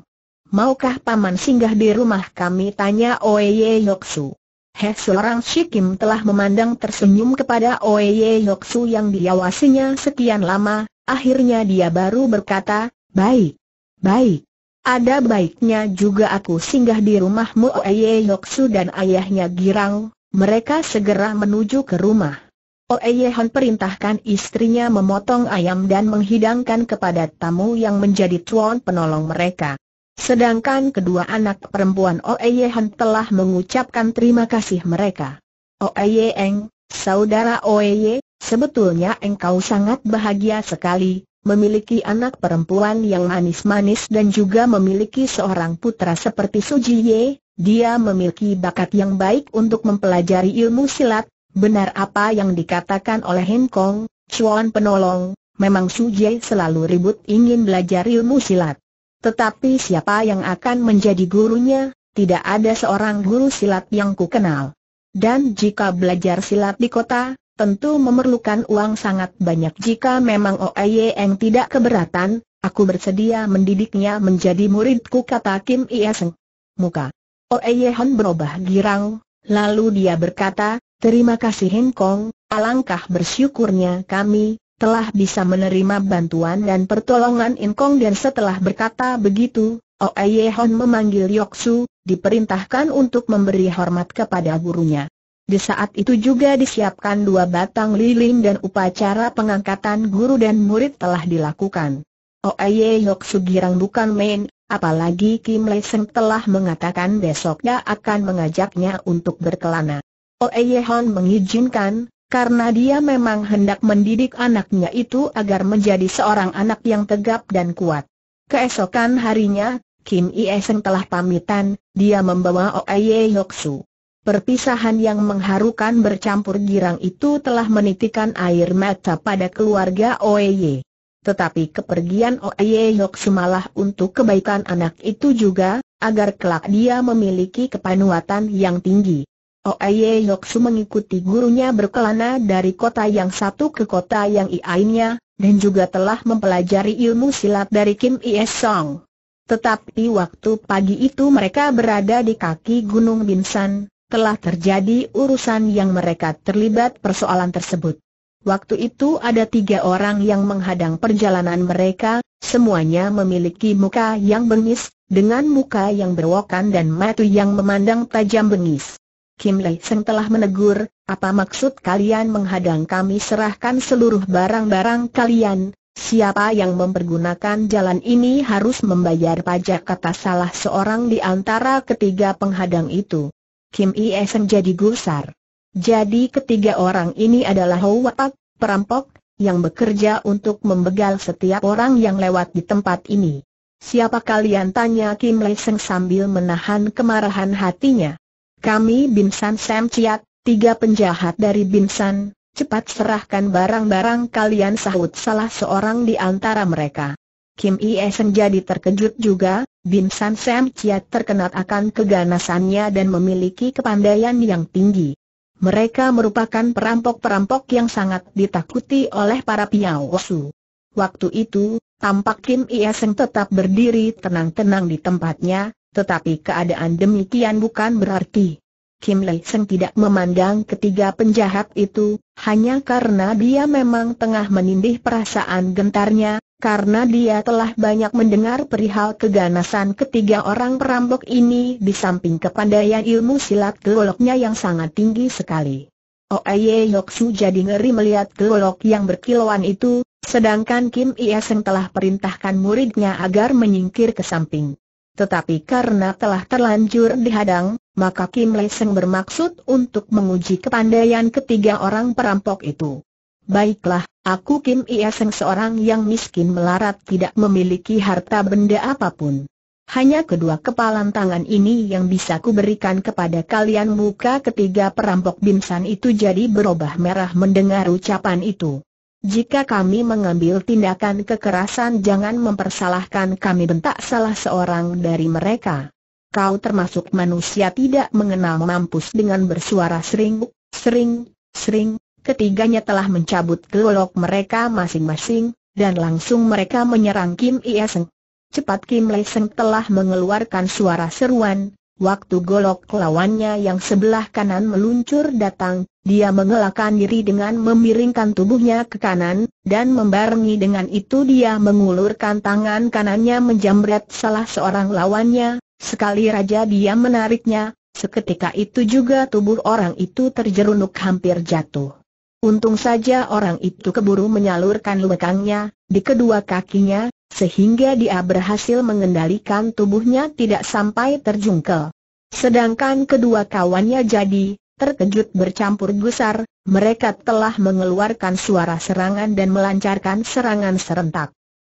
Maukah paman singgah di rumah kami? Tanya Oye Yoksu. He, seorang Shikim telah memandang tersenyum kepada Oye Yoksu yang diawasinya sekian lama, akhirnya dia baru berkata, baik, baik. Ada baiknya juga aku singgah di rumahmu Oye Yoksu dan ayahnya Girang, mereka segera menuju ke rumah. Oeye Han perintahkan istrinya memotong ayam dan menghidangkan kepada tamu yang menjadi tuan penolong mereka. Sedangkan kedua anak perempuan Oeyehen telah mengucapkan terima kasih mereka. Oeyeng, saudara Oeye, sebetulnya engkau sangat bahagia sekali, memiliki anak perempuan yang manis-manis dan juga memiliki seorang putra seperti Sujiye, dia memiliki bakat yang baik untuk mempelajari ilmu silat, benar apa yang dikatakan oleh Hengkong, Chuan penolong, memang Sujiye selalu ribut ingin belajar ilmu silat. Tetapi siapa yang akan menjadi gurunya, tidak ada seorang guru silat yang ku kenal. Dan jika belajar silat di kota, tentu memerlukan uang sangat banyak jika memang Oeyeng tidak keberatan, aku bersedia mendidiknya menjadi muridku kata Kim Ieseng. Muka Hon berubah girang, lalu dia berkata, terima kasih Hengkong, alangkah bersyukurnya kami, telah bisa menerima bantuan dan pertolongan Inkong dan setelah berkata begitu, Oe oh Hon memanggil Yoksu, diperintahkan untuk memberi hormat kepada gurunya. Di saat itu juga disiapkan dua batang lilin dan upacara pengangkatan guru dan murid telah dilakukan. Oe oh Yoksu girang bukan main, apalagi Kim Leseng telah mengatakan besoknya akan mengajaknya untuk berkelana. Oe oh Hon mengizinkan, karena dia memang hendak mendidik anaknya itu agar menjadi seorang anak yang tegap dan kuat. Keesokan harinya, Kim Iesen telah pamitan, dia membawa Oye Yoksu. Perpisahan yang mengharukan bercampur girang itu telah menitikan air mata pada keluarga Oye. Tetapi kepergian Oye Yoksu malah untuk kebaikan anak itu juga, agar kelak dia memiliki kepanuatan yang tinggi. Oye Yoksu mengikuti gurunya berkelana dari kota yang satu ke kota yang lainnya, dan juga telah mempelajari ilmu silat dari Kim Ie Song. Tetapi waktu pagi itu mereka berada di kaki Gunung Binsan, telah terjadi urusan yang mereka terlibat persoalan tersebut. Waktu itu ada tiga orang yang menghadang perjalanan mereka, semuanya memiliki muka yang bengis, dengan muka yang berwokan dan mata yang memandang tajam bengis. Kim Lei Seng telah menegur, apa maksud kalian menghadang kami serahkan seluruh barang-barang kalian, siapa yang mempergunakan jalan ini harus membayar pajak kata salah seorang di antara ketiga penghadang itu. Kim Ie Seng jadi gusar. Jadi ketiga orang ini adalah Howapak, perampok, yang bekerja untuk membegal setiap orang yang lewat di tempat ini. Siapa kalian tanya Kim Lei Seng sambil menahan kemarahan hatinya. Kami Binsan Sam Ciat, tiga penjahat dari Binsan, cepat serahkan barang-barang kalian sahut salah seorang di antara mereka. Kim Iesen jadi terkejut juga, Binsan Sam Ciat terkenal akan keganasannya dan memiliki kepandaian yang tinggi. Mereka merupakan perampok-perampok yang sangat ditakuti oleh para Piaosu. Waktu itu, tampak Kim Sen tetap berdiri tenang-tenang di tempatnya, tetapi keadaan demikian bukan berarti Kim Lei Seng tidak memandang ketiga penjahat itu, hanya karena dia memang tengah menindih perasaan gentarnya, karena dia telah banyak mendengar perihal keganasan ketiga orang perampok ini di samping kepandaian ilmu silat geloloknya yang sangat tinggi sekali. Oeye Yoksu jadi ngeri melihat gelolok yang berkilauan itu, sedangkan Kim Ie Seng telah perintahkan muridnya agar menyingkir ke samping tetapi karena telah terlanjur dihadang, maka Kim Leseng bermaksud untuk menguji kepandaian ketiga orang perampok itu. Baiklah, aku Kim Ieseng seorang yang miskin melarat tidak memiliki harta benda apapun. Hanya kedua kepalan tangan ini yang bisa kuberikan kepada kalian muka ketiga perampok bimsan itu jadi berubah merah mendengar ucapan itu. Jika kami mengambil tindakan kekerasan jangan mempersalahkan kami bentak salah seorang dari mereka. Kau termasuk manusia tidak mengenal mampus dengan bersuara sering, sering, sering. Ketiganya telah mencabut gelolok mereka masing-masing, dan langsung mereka menyerang Kim Ieseng. Cepat Kim Lei telah mengeluarkan suara seruan, Waktu golok lawannya yang sebelah kanan meluncur datang, dia mengelakkan diri dengan memiringkan tubuhnya ke kanan, dan membarengi dengan itu dia mengulurkan tangan kanannya menjamret salah seorang lawannya, sekali raja dia menariknya, seketika itu juga tubuh orang itu terjerunuk hampir jatuh. Untung saja orang itu keburu menyalurkan lekangnya, di kedua kakinya, sehingga dia berhasil mengendalikan tubuhnya tidak sampai terjungkel. Sedangkan kedua kawannya jadi, terkejut bercampur gusar, mereka telah mengeluarkan suara serangan dan melancarkan serangan serentak.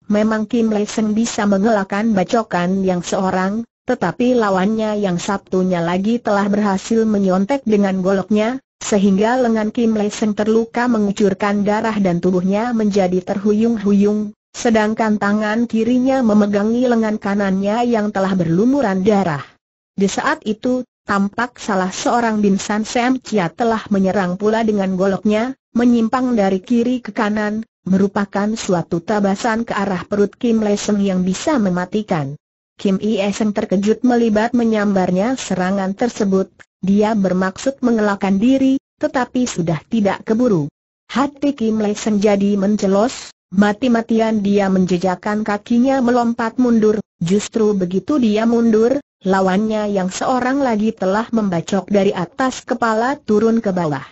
Memang Kim Lee Seng bisa mengelakkan bacokan yang seorang, tetapi lawannya yang Sabtunya lagi telah berhasil menyontek dengan goloknya, sehingga lengan Kim Lee Seng terluka mengucurkan darah dan tubuhnya menjadi terhuyung-huyung, sedangkan tangan kirinya memegangi lengan kanannya yang telah berlumuran darah. Di saat itu, tampak salah seorang binsan Sam Chia telah menyerang pula dengan goloknya, menyimpang dari kiri ke kanan, merupakan suatu tabasan ke arah perut Kim Seng yang bisa mematikan. Kim Seng terkejut melibat menyambarnya serangan tersebut, dia bermaksud mengelakkan diri, tetapi sudah tidak keburu. Hati Kim Seng jadi mencelos, Mati-matian dia menjejakkan kakinya melompat mundur, justru begitu dia mundur, lawannya yang seorang lagi telah membacok dari atas kepala turun ke bawah.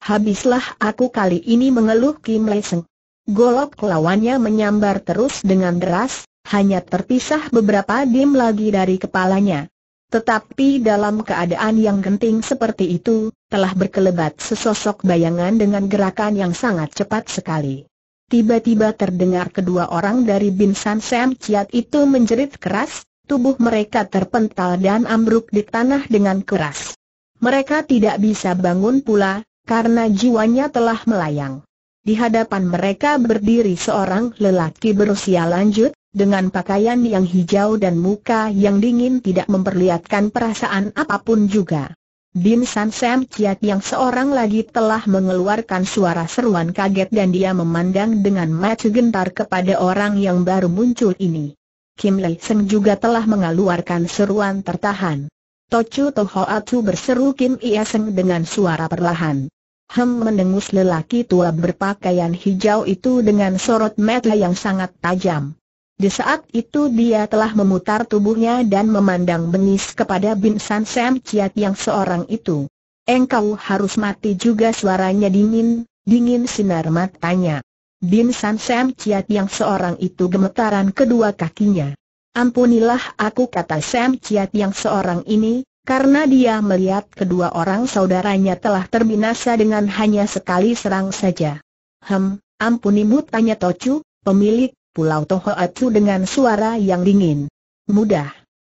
Habislah aku kali ini mengeluh Kim Leseng. Golok lawannya menyambar terus dengan deras, hanya terpisah beberapa dim lagi dari kepalanya. Tetapi dalam keadaan yang genting seperti itu, telah berkelebat sesosok bayangan dengan gerakan yang sangat cepat sekali. Tiba-tiba terdengar kedua orang dari Binsan Sam Ciat itu menjerit keras, tubuh mereka terpental dan ambruk di tanah dengan keras. Mereka tidak bisa bangun pula, karena jiwanya telah melayang. Di hadapan mereka berdiri seorang lelaki berusia lanjut, dengan pakaian yang hijau dan muka yang dingin tidak memperlihatkan perasaan apapun juga. Bim San Sam Kiat yang seorang lagi telah mengeluarkan suara seruan kaget dan dia memandang dengan mata gentar kepada orang yang baru muncul ini. Kim Lei Seng juga telah mengeluarkan seruan tertahan. Tocu Toho Atu berseru Kim Ia Seng dengan suara perlahan. Hem mendengus lelaki tua berpakaian hijau itu dengan sorot mata yang sangat tajam. Di saat itu dia telah memutar tubuhnya dan memandang bengis kepada Bin San Sam Chiat yang seorang itu. Engkau harus mati juga suaranya dingin, dingin sinar matanya. Bin San Sam Chiat yang seorang itu gemetaran kedua kakinya. Ampunilah aku kata Sam Chiat yang seorang ini, karena dia melihat kedua orang saudaranya telah terbinasa dengan hanya sekali serang saja. Hem, ampunimu tanya Tocu, pemilik Pulau Tohoatu dengan suara yang dingin. Mudah.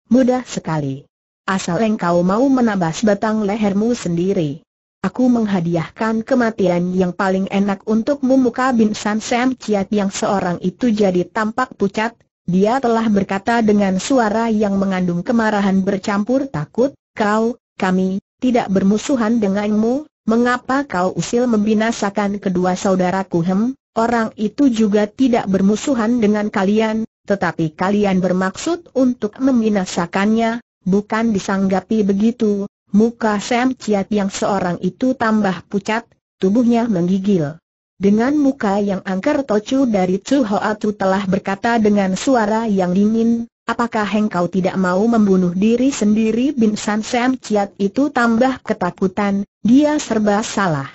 Mudah sekali. Asal engkau mau menabas batang lehermu sendiri. Aku menghadiahkan kematian yang paling enak untukmu muka San Sam Ciat yang seorang itu jadi tampak pucat, dia telah berkata dengan suara yang mengandung kemarahan bercampur takut, kau, kami, tidak bermusuhan denganmu, mengapa kau usil membinasakan kedua saudaraku hem, Orang itu juga tidak bermusuhan dengan kalian, tetapi kalian bermaksud untuk membinasakannya, bukan disanggapi begitu. Muka Sam Ciat yang seorang itu tambah pucat, tubuhnya menggigil. Dengan muka yang angker Tocu dari Chu Hoatu telah berkata dengan suara yang dingin, apakah engkau tidak mau membunuh diri sendiri Binsan Sam Ciat itu tambah ketakutan, dia serba salah.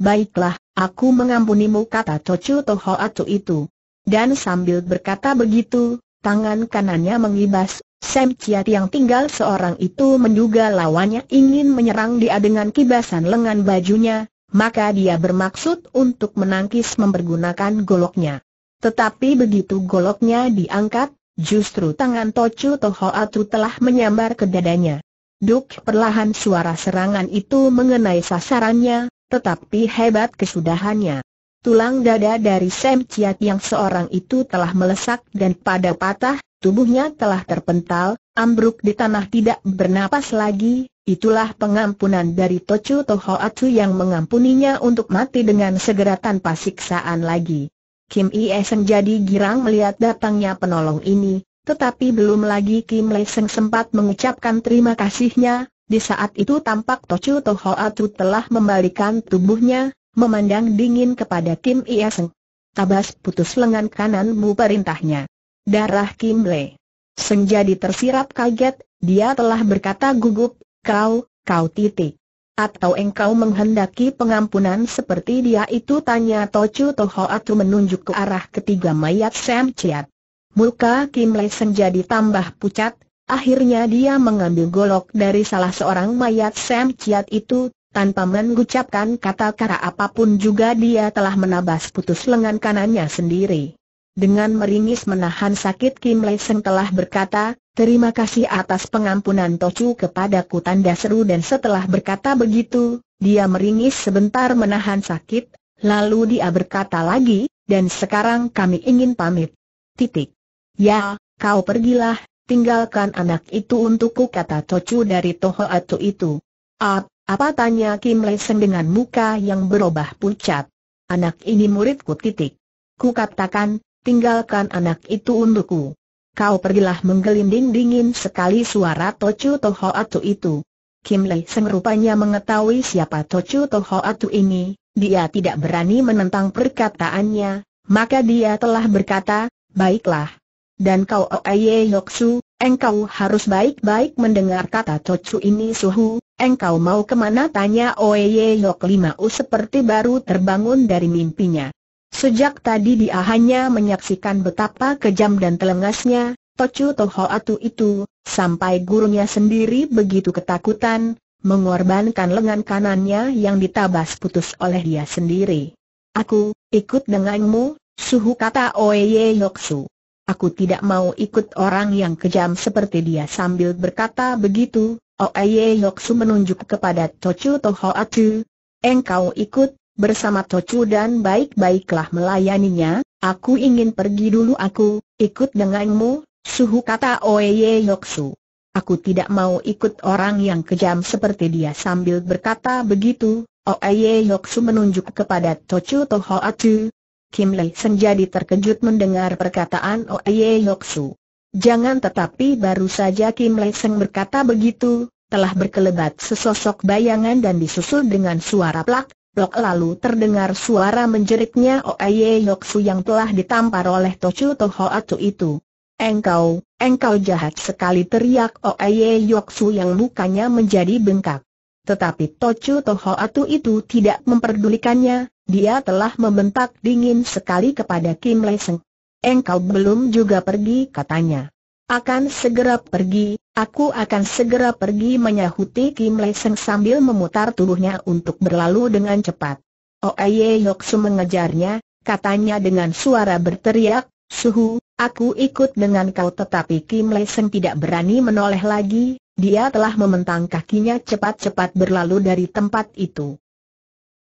Baiklah, Aku mengampunimu kata Tocu Toho Atu itu. Dan sambil berkata begitu, tangan kanannya mengibas, Sam Chiat yang tinggal seorang itu menduga lawannya ingin menyerang dia dengan kibasan lengan bajunya, maka dia bermaksud untuk menangkis mempergunakan goloknya. Tetapi begitu goloknya diangkat, justru tangan Tocu Toho Atu telah menyambar ke dadanya. Duk perlahan suara serangan itu mengenai sasarannya, tetapi hebat kesudahannya. Tulang dada dari Sam Ciat yang seorang itu telah melesak dan pada patah, tubuhnya telah terpental, ambruk di tanah tidak bernapas lagi, itulah pengampunan dari Tochu Tohoatsu yang mengampuninya untuk mati dengan segera tanpa siksaan lagi. Kim Seng jadi girang melihat datangnya penolong ini, tetapi belum lagi Kim Le Seng sempat mengucapkan terima kasihnya, di saat itu tampak Tochu Tohoatu telah membalikan tubuhnya, memandang dingin kepada Kim Ieseng. Tabas putus lengan kananmu perintahnya. Darah Kim Le. Seng jadi tersirap kaget, dia telah berkata gugup, kau, kau titik. Atau engkau menghendaki pengampunan seperti dia itu tanya Tochu Tohoatu menunjuk ke arah ketiga mayat Sam Chiat. Muka Kim Le Seng jadi tambah pucat, Akhirnya dia mengambil golok dari salah seorang mayat Sam Ciat itu, tanpa mengucapkan kata-kata apapun juga dia telah menabas putus lengan kanannya sendiri. Dengan meringis menahan sakit Kim Seng telah berkata, Terima kasih atas pengampunan Tocu kepadaku tanda seru dan setelah berkata begitu, dia meringis sebentar menahan sakit, lalu dia berkata lagi, dan sekarang kami ingin pamit. Titik. Ya, kau pergilah, tinggalkan anak itu untukku kata Tocu dari Toho Atu itu. Ap, ah, apa tanya Kim Leseng dengan muka yang berubah pucat. Anak ini muridku titik. Ku katakan, tinggalkan anak itu untukku. Kau pergilah menggelinding dingin sekali suara Tocu Toho Atu itu. Kim Leseng rupanya mengetahui siapa Tocu Toho Atu ini, dia tidak berani menentang perkataannya, maka dia telah berkata, baiklah, dan kau Oye oh, Yoksu, engkau harus baik-baik mendengar kata Cocu ini suhu, engkau mau kemana tanya Oye Yok U seperti baru terbangun dari mimpinya. Sejak tadi dia hanya menyaksikan betapa kejam dan telengasnya, Tocu Toho Atu itu, sampai gurunya sendiri begitu ketakutan, mengorbankan lengan kanannya yang ditabas putus oleh dia sendiri. Aku, ikut denganmu, suhu kata Oye Yoksu. Aku tidak mau ikut orang yang kejam seperti dia sambil berkata begitu. Oeye oh, Yoksu menunjuk kepada Tochu Tohoatu. Engkau ikut, bersama Tochu dan baik-baiklah melayaninya, aku ingin pergi dulu aku, ikut denganmu, suhu kata Oeye Yoksu. Aku tidak mau ikut orang yang kejam seperti dia sambil berkata begitu. Oeye oh, Yoksu menunjuk kepada Tochu Tohoatu. Kim Lei Sen jadi terkejut mendengar perkataan Oye Su. Jangan tetapi baru saja Kim Lei Sen berkata begitu, telah berkelebat sesosok bayangan dan disusul dengan suara plak, plak lalu terdengar suara menjeritnya Oye Su yang telah ditampar oleh Tochu Atu itu. Engkau, engkau jahat sekali teriak Oye Su yang mukanya menjadi bengkak. Tetapi Tochu Atu itu tidak memperdulikannya, dia telah membentak dingin sekali kepada Kim Leseng. Engkau belum juga pergi katanya. Akan segera pergi, aku akan segera pergi menyahuti Kim Leseng sambil memutar tubuhnya untuk berlalu dengan cepat. Oye oh, Yoksu mengejarnya, katanya dengan suara berteriak, Suhu, aku ikut dengan kau tetapi Kim Leseng tidak berani menoleh lagi, dia telah membentang kakinya cepat-cepat berlalu dari tempat itu.